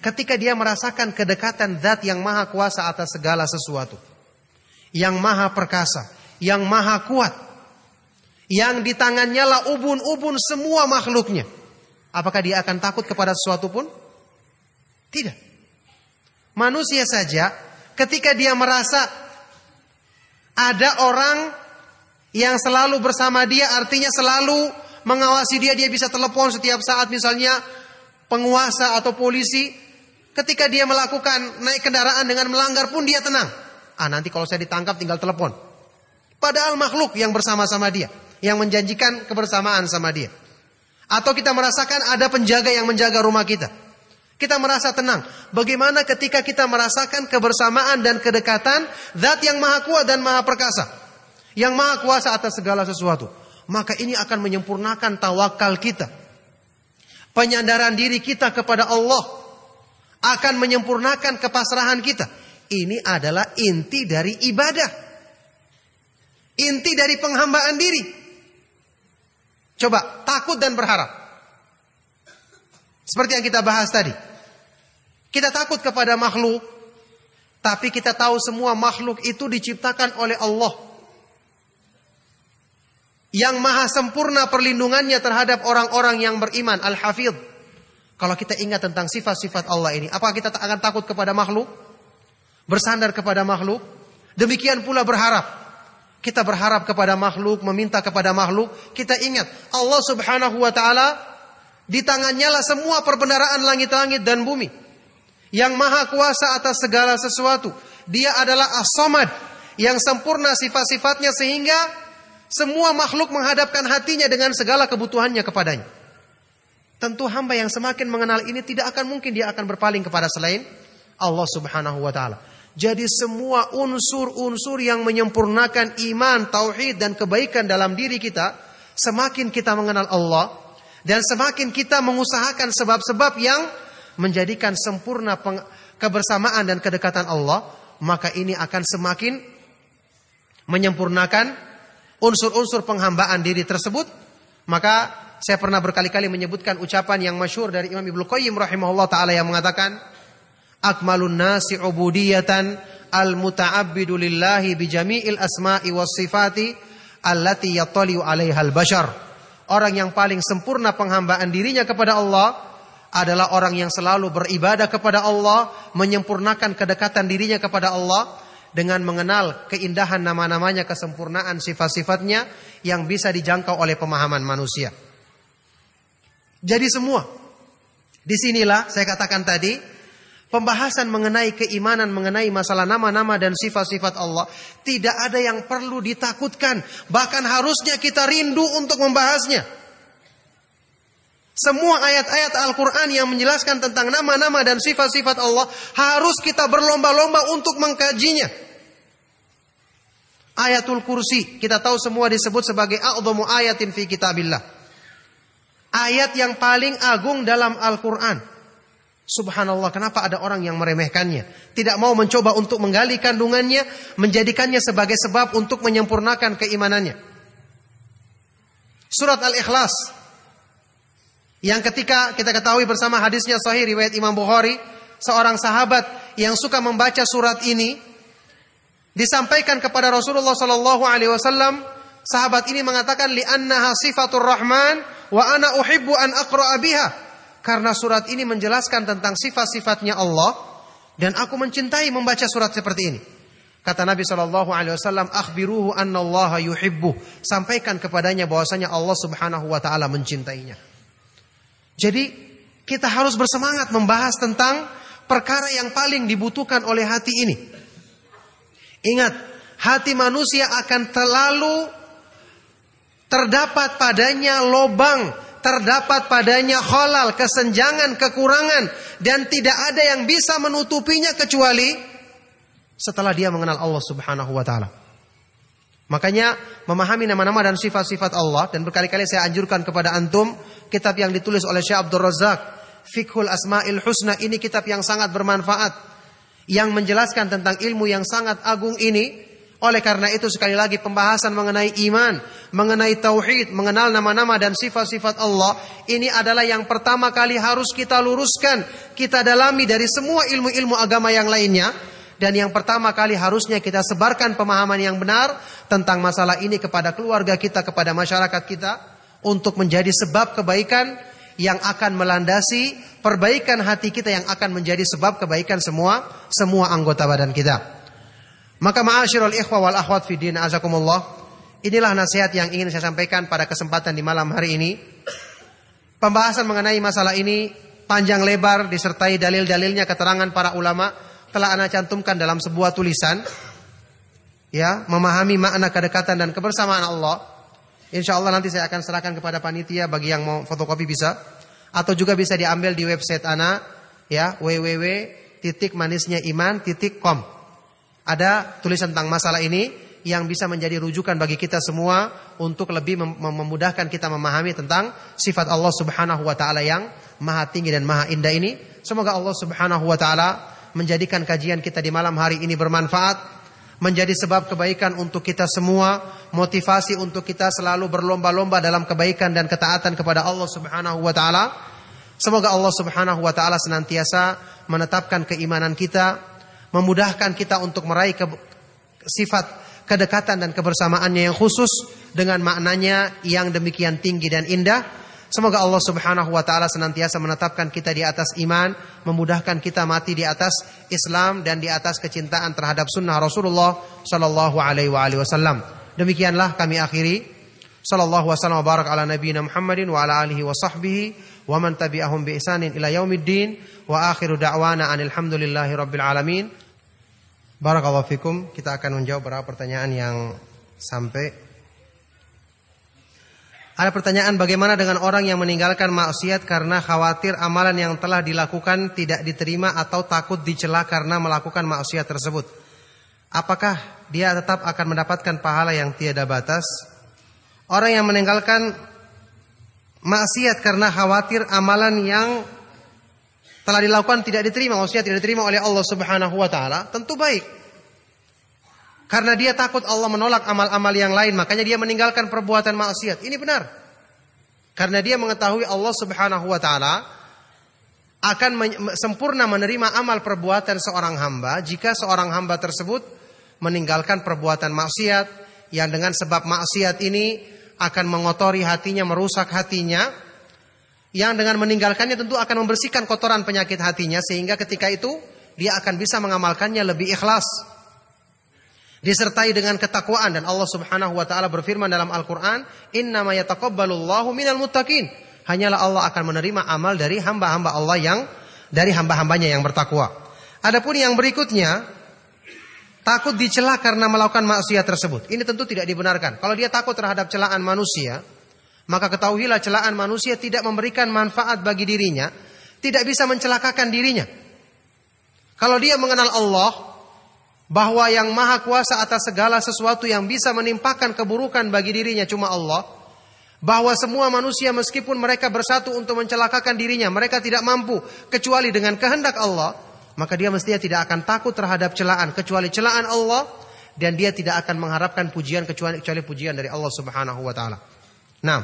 Ketika dia merasakan kedekatan zat yang maha kuasa atas segala sesuatu. Yang maha perkasa, yang maha kuat. Yang di tangannya lah ubun-ubun semua makhluknya. Apakah dia akan takut kepada sesuatu pun? Tidak. Manusia saja ketika dia merasa ada orang yang selalu bersama dia artinya selalu mengawasi dia, dia bisa telepon setiap saat misalnya penguasa atau polisi ketika dia melakukan naik kendaraan dengan melanggar pun dia tenang. Ah nanti kalau saya ditangkap tinggal telepon. Padahal makhluk yang bersama-sama dia, yang menjanjikan kebersamaan sama dia. Atau kita merasakan ada penjaga yang menjaga rumah kita. Kita merasa tenang. Bagaimana ketika kita merasakan kebersamaan dan kedekatan zat yang maha kuat dan maha perkasa. Yang maha kuasa atas segala sesuatu. Maka ini akan menyempurnakan tawakal kita. penyandaran diri kita kepada Allah. Akan menyempurnakan kepasrahan kita. Ini adalah inti dari ibadah. Inti dari penghambaan diri. Coba takut dan berharap. Seperti yang kita bahas tadi. Kita takut kepada makhluk, tapi kita tahu semua makhluk itu diciptakan oleh Allah. Yang maha sempurna perlindungannya terhadap orang-orang yang beriman. Al-Hafidh. Kalau kita ingat tentang sifat-sifat Allah ini. Apa kita akan takut kepada makhluk? Bersandar kepada makhluk? Demikian pula berharap kita berharap kepada makhluk, meminta kepada makhluk, kita ingat Allah Subhanahu wa taala di tangannya lah semua perbendaraan langit-langit dan bumi yang maha kuasa atas segala sesuatu. Dia adalah as-samad yang sempurna sifat-sifatnya sehingga semua makhluk menghadapkan hatinya dengan segala kebutuhannya kepadanya. Tentu hamba yang semakin mengenal ini tidak akan mungkin dia akan berpaling kepada selain Allah Subhanahu wa taala. Jadi semua unsur-unsur yang menyempurnakan iman, tauhid dan kebaikan dalam diri kita, semakin kita mengenal Allah dan semakin kita mengusahakan sebab-sebab yang menjadikan sempurna kebersamaan dan kedekatan Allah, maka ini akan semakin menyempurnakan unsur-unsur penghambaan diri tersebut. Maka saya pernah berkali-kali menyebutkan ucapan yang masyur dari Imam Ibnu Qayyim rahimahullah taala yang mengatakan akmalun nasi ubudiyatan al muta'abbidu lillahi bi jami'il asma'i was sifati allati 'alaiha bashar. Orang yang paling sempurna penghambaan dirinya kepada Allah adalah orang yang selalu beribadah kepada Allah, menyempurnakan kedekatan dirinya kepada Allah dengan mengenal keindahan nama-namanya, kesempurnaan sifat-sifatnya yang bisa dijangkau oleh pemahaman manusia. Jadi semua disinilah saya katakan tadi pembahasan mengenai keimanan mengenai masalah nama-nama dan sifat-sifat Allah tidak ada yang perlu ditakutkan bahkan harusnya kita rindu untuk membahasnya. Semua ayat-ayat Al-Quran yang menjelaskan tentang nama-nama dan sifat-sifat Allah harus kita berlomba-lomba untuk mengkajinya. Ayatul Kursi, kita tahu semua disebut sebagai a'udhamu ayatin fi kitabillah. Ayat yang paling agung dalam Al-Quran. Subhanallah, kenapa ada orang yang meremehkannya? Tidak mau mencoba untuk menggali kandungannya, menjadikannya sebagai sebab untuk menyempurnakan keimanannya. Surat Al-Ikhlas yang ketika kita ketahui bersama hadisnya sahih riwayat Imam Bukhari, seorang sahabat yang suka membaca surat ini disampaikan kepada Rasulullah sallallahu alaihi wasallam, sahabat ini mengatakan li'annaha sifatur rahman wa ana uhibbu an aqra'a biha. Karena surat ini menjelaskan tentang sifat-sifatnya Allah dan aku mencintai membaca surat seperti ini. Kata Nabi Shallallahu Alaihi Wasallam, "Akhbiruhu an Allah yuhibbu." Sampaikan kepadanya bahwasanya Allah Subhanahu Wa Taala mencintainya. Jadi kita harus bersemangat membahas tentang perkara yang paling dibutuhkan oleh hati ini. Ingat, hati manusia akan terlalu terdapat padanya lobang, terdapat padanya kolal, kesenjangan, kekurangan dan tidak ada yang bisa menutupinya kecuali setelah dia mengenal Allah Subhanahu wa taala. Makanya memahami nama-nama dan sifat-sifat Allah dan berkali-kali saya anjurkan kepada antum kitab yang ditulis oleh Syekh Abdul Razak Fikhul Asmaul Husna ini kitab yang sangat bermanfaat yang menjelaskan tentang ilmu yang sangat agung ini. Oleh karena itu sekali lagi pembahasan mengenai iman, mengenai tauhid, mengenal nama-nama dan sifat-sifat Allah ini adalah yang pertama kali harus kita luruskan, kita dalami dari semua ilmu-ilmu agama yang lainnya dan yang pertama kali harusnya kita sebarkan pemahaman yang benar tentang masalah ini kepada keluarga kita, kepada masyarakat kita. Untuk menjadi sebab kebaikan yang akan melandasi perbaikan hati kita yang akan menjadi sebab kebaikan semua semua anggota badan kita. Maka ma'asyiral ikhwa wal akhwat fi din azakumullah. Inilah nasihat yang ingin saya sampaikan pada kesempatan di malam hari ini. Pembahasan mengenai masalah ini panjang lebar disertai dalil-dalilnya keterangan para ulama telah ana cantumkan dalam sebuah tulisan ya, memahami makna kedekatan dan kebersamaan Allah. Insya Allah nanti saya akan serahkan kepada panitia bagi yang mau fotokopi bisa atau juga bisa diambil di website ana ya www.manisnyaiman.com. Ada tulisan tentang masalah ini yang bisa menjadi rujukan bagi kita semua untuk lebih mem memudahkan kita memahami tentang sifat Allah Subhanahu wa taala yang maha tinggi dan maha indah ini. Semoga Allah Subhanahu wa taala menjadikan kajian kita di malam hari ini bermanfaat menjadi sebab kebaikan untuk kita semua, motivasi untuk kita selalu berlomba-lomba dalam kebaikan dan ketaatan kepada Allah Subhanahu wa taala. Semoga Allah Subhanahu wa taala senantiasa menetapkan keimanan kita, memudahkan kita untuk meraih ke sifat kedekatan dan kebersamaannya yang khusus dengan maknanya yang demikian tinggi dan indah. Semoga Allah Subhanahu wa taala senantiasa menetapkan kita di atas iman, memudahkan kita mati di atas Islam dan di atas kecintaan terhadap sunnah Rasulullah sallallahu alaihi wasallam. Demikianlah kami akhiri. Sallallahu wasallam wa barak ala nabiyina Muhammadin wa ala alihi wa sahbihi wa man tabi'ahum bi ihsanin ila yaumiddin wa akhiru da'wana anil rabbil alamin. Barakallahu fikum. Kita akan menjawab beberapa pertanyaan yang sampai ada pertanyaan bagaimana dengan orang yang meninggalkan maksiat karena khawatir amalan yang telah dilakukan tidak diterima atau takut dicela karena melakukan maksiat tersebut. Apakah dia tetap akan mendapatkan pahala yang tiada batas? Orang yang meninggalkan maksiat karena khawatir amalan yang telah dilakukan tidak diterima, maksudnya tidak diterima oleh Allah Subhanahu wa taala, tentu baik. Karena dia takut Allah menolak amal-amal yang lain, makanya dia meninggalkan perbuatan maksiat. Ini benar. Karena dia mengetahui Allah Subhanahu wa taala akan sempurna menerima amal perbuatan seorang hamba jika seorang hamba tersebut meninggalkan perbuatan maksiat yang dengan sebab maksiat ini akan mengotori hatinya, merusak hatinya yang dengan meninggalkannya tentu akan membersihkan kotoran penyakit hatinya sehingga ketika itu dia akan bisa mengamalkannya lebih ikhlas disertai dengan ketakwaan dan Allah Subhanahu wa taala berfirman dalam Al-Qur'an, "Innamayataqabbalullahu minal muttaqin." Hanyalah Allah akan menerima amal dari hamba-hamba Allah yang dari hamba-hambanya yang bertakwa. Adapun yang berikutnya takut dicela karena melakukan maksiat tersebut. Ini tentu tidak dibenarkan. Kalau dia takut terhadap celaan manusia, maka ketahuilah celaan manusia tidak memberikan manfaat bagi dirinya, tidak bisa mencelakakan dirinya. Kalau dia mengenal Allah, bahwa yang maha kuasa atas segala sesuatu yang bisa menimpakan keburukan bagi dirinya cuma Allah, bahwa semua manusia meskipun mereka bersatu untuk mencelakakan dirinya, mereka tidak mampu kecuali dengan kehendak Allah, maka dia mestinya tidak akan takut terhadap celaan kecuali celaan Allah dan dia tidak akan mengharapkan pujian kecuali, kecuali pujian dari Allah Subhanahu wa taala. Nah,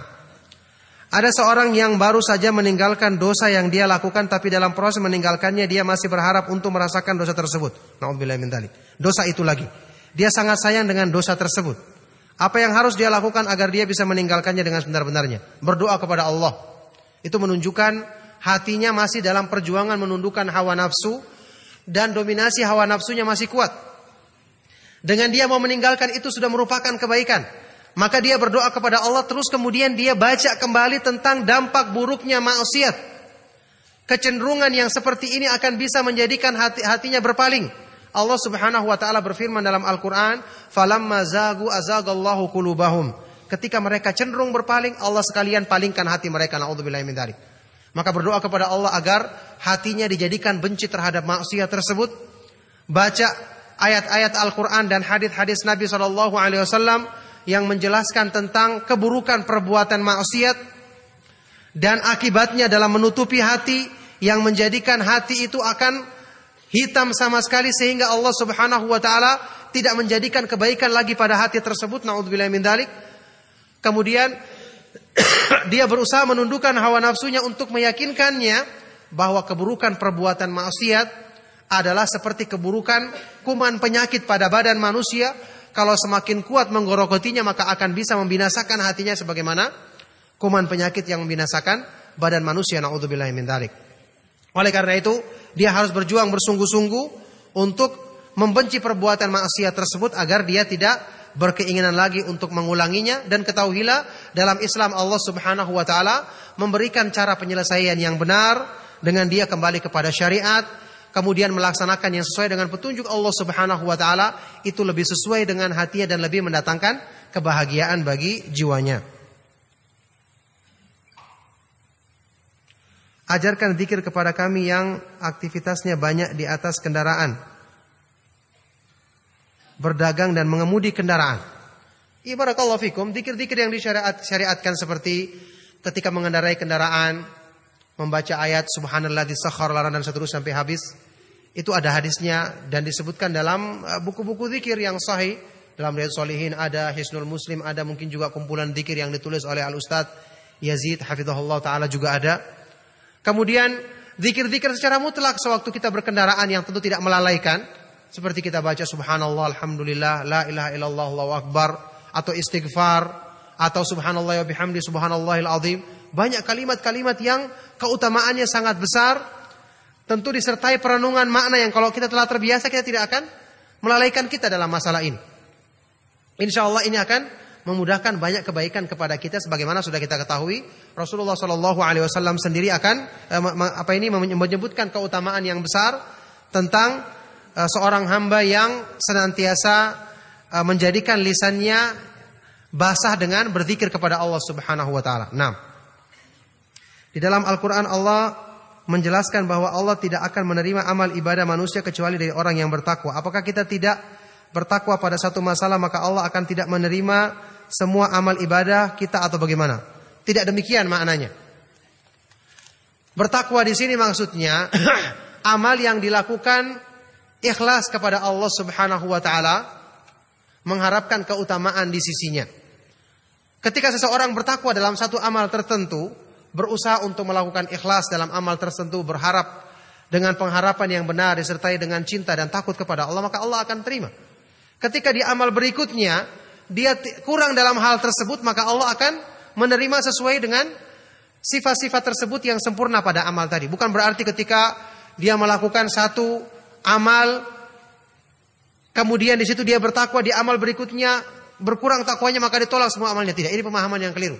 ada seorang yang baru saja meninggalkan dosa yang dia lakukan tapi dalam proses meninggalkannya dia masih berharap untuk merasakan dosa tersebut. Nauzubillah min Dosa itu lagi. Dia sangat sayang dengan dosa tersebut. Apa yang harus dia lakukan agar dia bisa meninggalkannya dengan benar benarnya Berdoa kepada Allah. Itu menunjukkan hatinya masih dalam perjuangan menundukkan hawa nafsu dan dominasi hawa nafsunya masih kuat. Dengan dia mau meninggalkan itu sudah merupakan kebaikan. Maka dia berdoa kepada Allah terus kemudian dia baca kembali tentang dampak buruknya maksiat. Kecenderungan yang seperti ini akan bisa menjadikan hati hatinya berpaling. Allah Subhanahu wa taala berfirman dalam Al-Qur'an, "Falamma zagu azagallahu qulubahum." Ketika mereka cenderung berpaling, Allah sekalian palingkan hati mereka. Nauzubillahi min dzalik. Maka berdoa kepada Allah agar hatinya dijadikan benci terhadap maksiat tersebut. Baca ayat-ayat Al-Quran dan hadis-hadis Nabi saw. Alaihi Wasallam yang menjelaskan tentang keburukan perbuatan maksiat dan akibatnya dalam menutupi hati yang menjadikan hati itu akan hitam sama sekali sehingga Allah Subhanahu wa taala tidak menjadikan kebaikan lagi pada hati tersebut naudzubillah min dalik. Kemudian dia berusaha menundukkan hawa nafsunya untuk meyakinkannya bahwa keburukan perbuatan maksiat adalah seperti keburukan kuman penyakit pada badan manusia kalau semakin kuat menggorokotinya maka akan bisa membinasakan hatinya sebagaimana kuman penyakit yang membinasakan badan manusia naudzubillah min dzalik. Oleh karena itu, dia harus berjuang bersungguh-sungguh untuk membenci perbuatan maksiat tersebut agar dia tidak berkeinginan lagi untuk mengulanginya dan ketahuilah dalam Islam Allah Subhanahu wa taala memberikan cara penyelesaian yang benar dengan dia kembali kepada syariat kemudian melaksanakan yang sesuai dengan petunjuk Allah Subhanahu wa taala itu lebih sesuai dengan hatinya dan lebih mendatangkan kebahagiaan bagi jiwanya. Ajarkan zikir kepada kami yang aktivitasnya banyak di atas kendaraan. Berdagang dan mengemudi kendaraan. Ibarakallahu fikum, zikir-zikir yang disyariatkan seperti ketika mengendarai kendaraan, membaca ayat subhanallah di lana dan seterusnya sampai habis. Itu ada hadisnya dan disebutkan dalam eh, buku-buku zikir yang sahih. Dalam Riyadh Solihin ada Hisnul Muslim, ada mungkin juga kumpulan zikir yang ditulis oleh al Ustad Yazid hafizahullah Ta'ala juga ada. Kemudian zikir-zikir secara mutlak sewaktu kita berkendaraan yang tentu tidak melalaikan. Seperti kita baca subhanallah, alhamdulillah, la ilaha illallah, Allahu akbar. Atau istighfar. Atau subhanallah ya bihamdi, subhanallahil azim banyak kalimat-kalimat yang keutamaannya sangat besar. Tentu disertai perenungan makna yang kalau kita telah terbiasa kita tidak akan melalaikan kita dalam masalah ini. Insya Allah ini akan memudahkan banyak kebaikan kepada kita sebagaimana sudah kita ketahui Rasulullah Shallallahu Alaihi Wasallam sendiri akan eh, apa ini menyebutkan keutamaan yang besar tentang eh, seorang hamba yang senantiasa eh, menjadikan lisannya basah dengan berzikir kepada Allah Subhanahu Wa Taala. Nah. Di dalam Al-Quran Allah menjelaskan bahwa Allah tidak akan menerima amal ibadah manusia kecuali dari orang yang bertakwa. Apakah kita tidak bertakwa pada satu masalah maka Allah akan tidak menerima semua amal ibadah kita atau bagaimana? Tidak demikian maknanya. Bertakwa di sini maksudnya amal yang dilakukan ikhlas kepada Allah Subhanahu wa taala mengharapkan keutamaan di sisinya. Ketika seseorang bertakwa dalam satu amal tertentu, berusaha untuk melakukan ikhlas dalam amal tertentu, berharap dengan pengharapan yang benar disertai dengan cinta dan takut kepada Allah, maka Allah akan terima. Ketika di amal berikutnya dia kurang dalam hal tersebut, maka Allah akan menerima sesuai dengan sifat-sifat tersebut yang sempurna pada amal tadi. Bukan berarti ketika dia melakukan satu amal kemudian di situ dia bertakwa di amal berikutnya berkurang takwanya maka ditolak semua amalnya. Tidak, ini pemahaman yang keliru.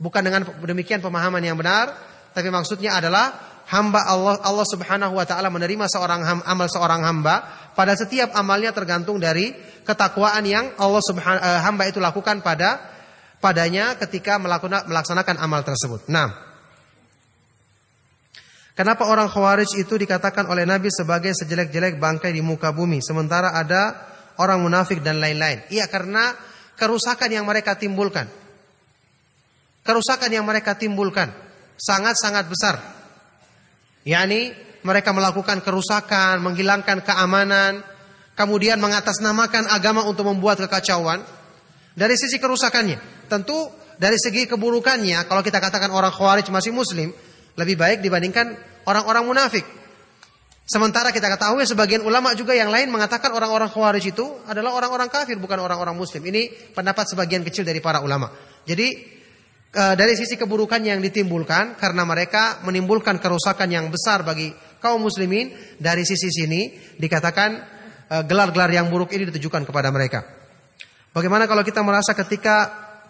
Bukan dengan demikian pemahaman yang benar, tapi maksudnya adalah hamba Allah Allah Subhanahu wa taala menerima seorang ham, amal seorang hamba pada setiap amalnya tergantung dari ketakwaan yang Allah Subhanahu uh, eh, hamba itu lakukan pada padanya ketika melakukan melaksanakan amal tersebut. Nah, Kenapa orang Khawarij itu dikatakan oleh Nabi sebagai sejelek-jelek bangkai di muka bumi sementara ada orang munafik dan lain-lain? Iya karena kerusakan yang mereka timbulkan kerusakan yang mereka timbulkan sangat-sangat besar. Yani mereka melakukan kerusakan, menghilangkan keamanan, kemudian mengatasnamakan agama untuk membuat kekacauan. Dari sisi kerusakannya, tentu dari segi keburukannya, kalau kita katakan orang khawarij masih muslim, lebih baik dibandingkan orang-orang munafik. Sementara kita ketahui sebagian ulama juga yang lain mengatakan orang-orang khawarij itu adalah orang-orang kafir bukan orang-orang muslim. Ini pendapat sebagian kecil dari para ulama. Jadi Eh, dari sisi keburukan yang ditimbulkan karena mereka menimbulkan kerusakan yang besar bagi kaum muslimin dari sisi sini dikatakan eh, gelar-gelar yang buruk ini ditujukan kepada mereka. Bagaimana kalau kita merasa ketika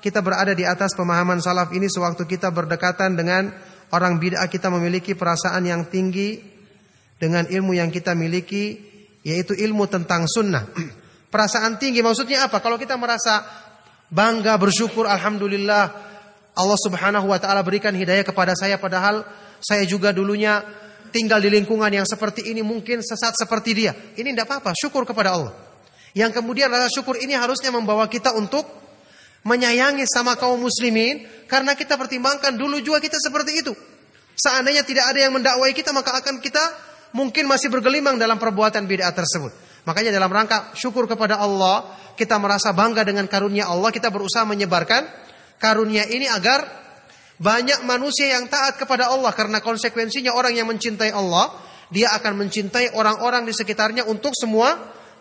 kita berada di atas pemahaman salaf ini sewaktu kita berdekatan dengan orang bid'ah kita memiliki perasaan yang tinggi dengan ilmu yang kita miliki yaitu ilmu tentang sunnah. perasaan tinggi maksudnya apa? Kalau kita merasa bangga, bersyukur, alhamdulillah Allah Subhanahu wa taala berikan hidayah kepada saya padahal saya juga dulunya tinggal di lingkungan yang seperti ini mungkin sesat seperti dia. Ini tidak apa-apa, syukur kepada Allah. Yang kemudian rasa syukur ini harusnya membawa kita untuk menyayangi sama kaum muslimin karena kita pertimbangkan dulu juga kita seperti itu. Seandainya tidak ada yang mendakwai kita maka akan kita mungkin masih bergelimang dalam perbuatan bid'ah tersebut. Makanya dalam rangka syukur kepada Allah, kita merasa bangga dengan karunia Allah, kita berusaha menyebarkan karunia ini agar banyak manusia yang taat kepada Allah karena konsekuensinya orang yang mencintai Allah dia akan mencintai orang-orang di sekitarnya untuk semua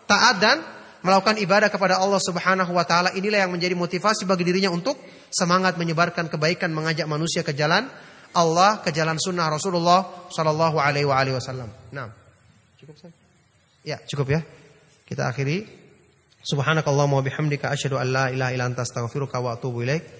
taat dan melakukan ibadah kepada Allah Subhanahu wa taala inilah yang menjadi motivasi bagi dirinya untuk semangat menyebarkan kebaikan mengajak manusia ke jalan Allah ke jalan sunnah Rasulullah sallallahu alaihi wasallam. Nah. Cukup saya? Ya, cukup ya. Kita akhiri Subhanakallahumma wa bihamdika asyhadu an la ilaha illa anta astaghfiruka wa atubu ilaika.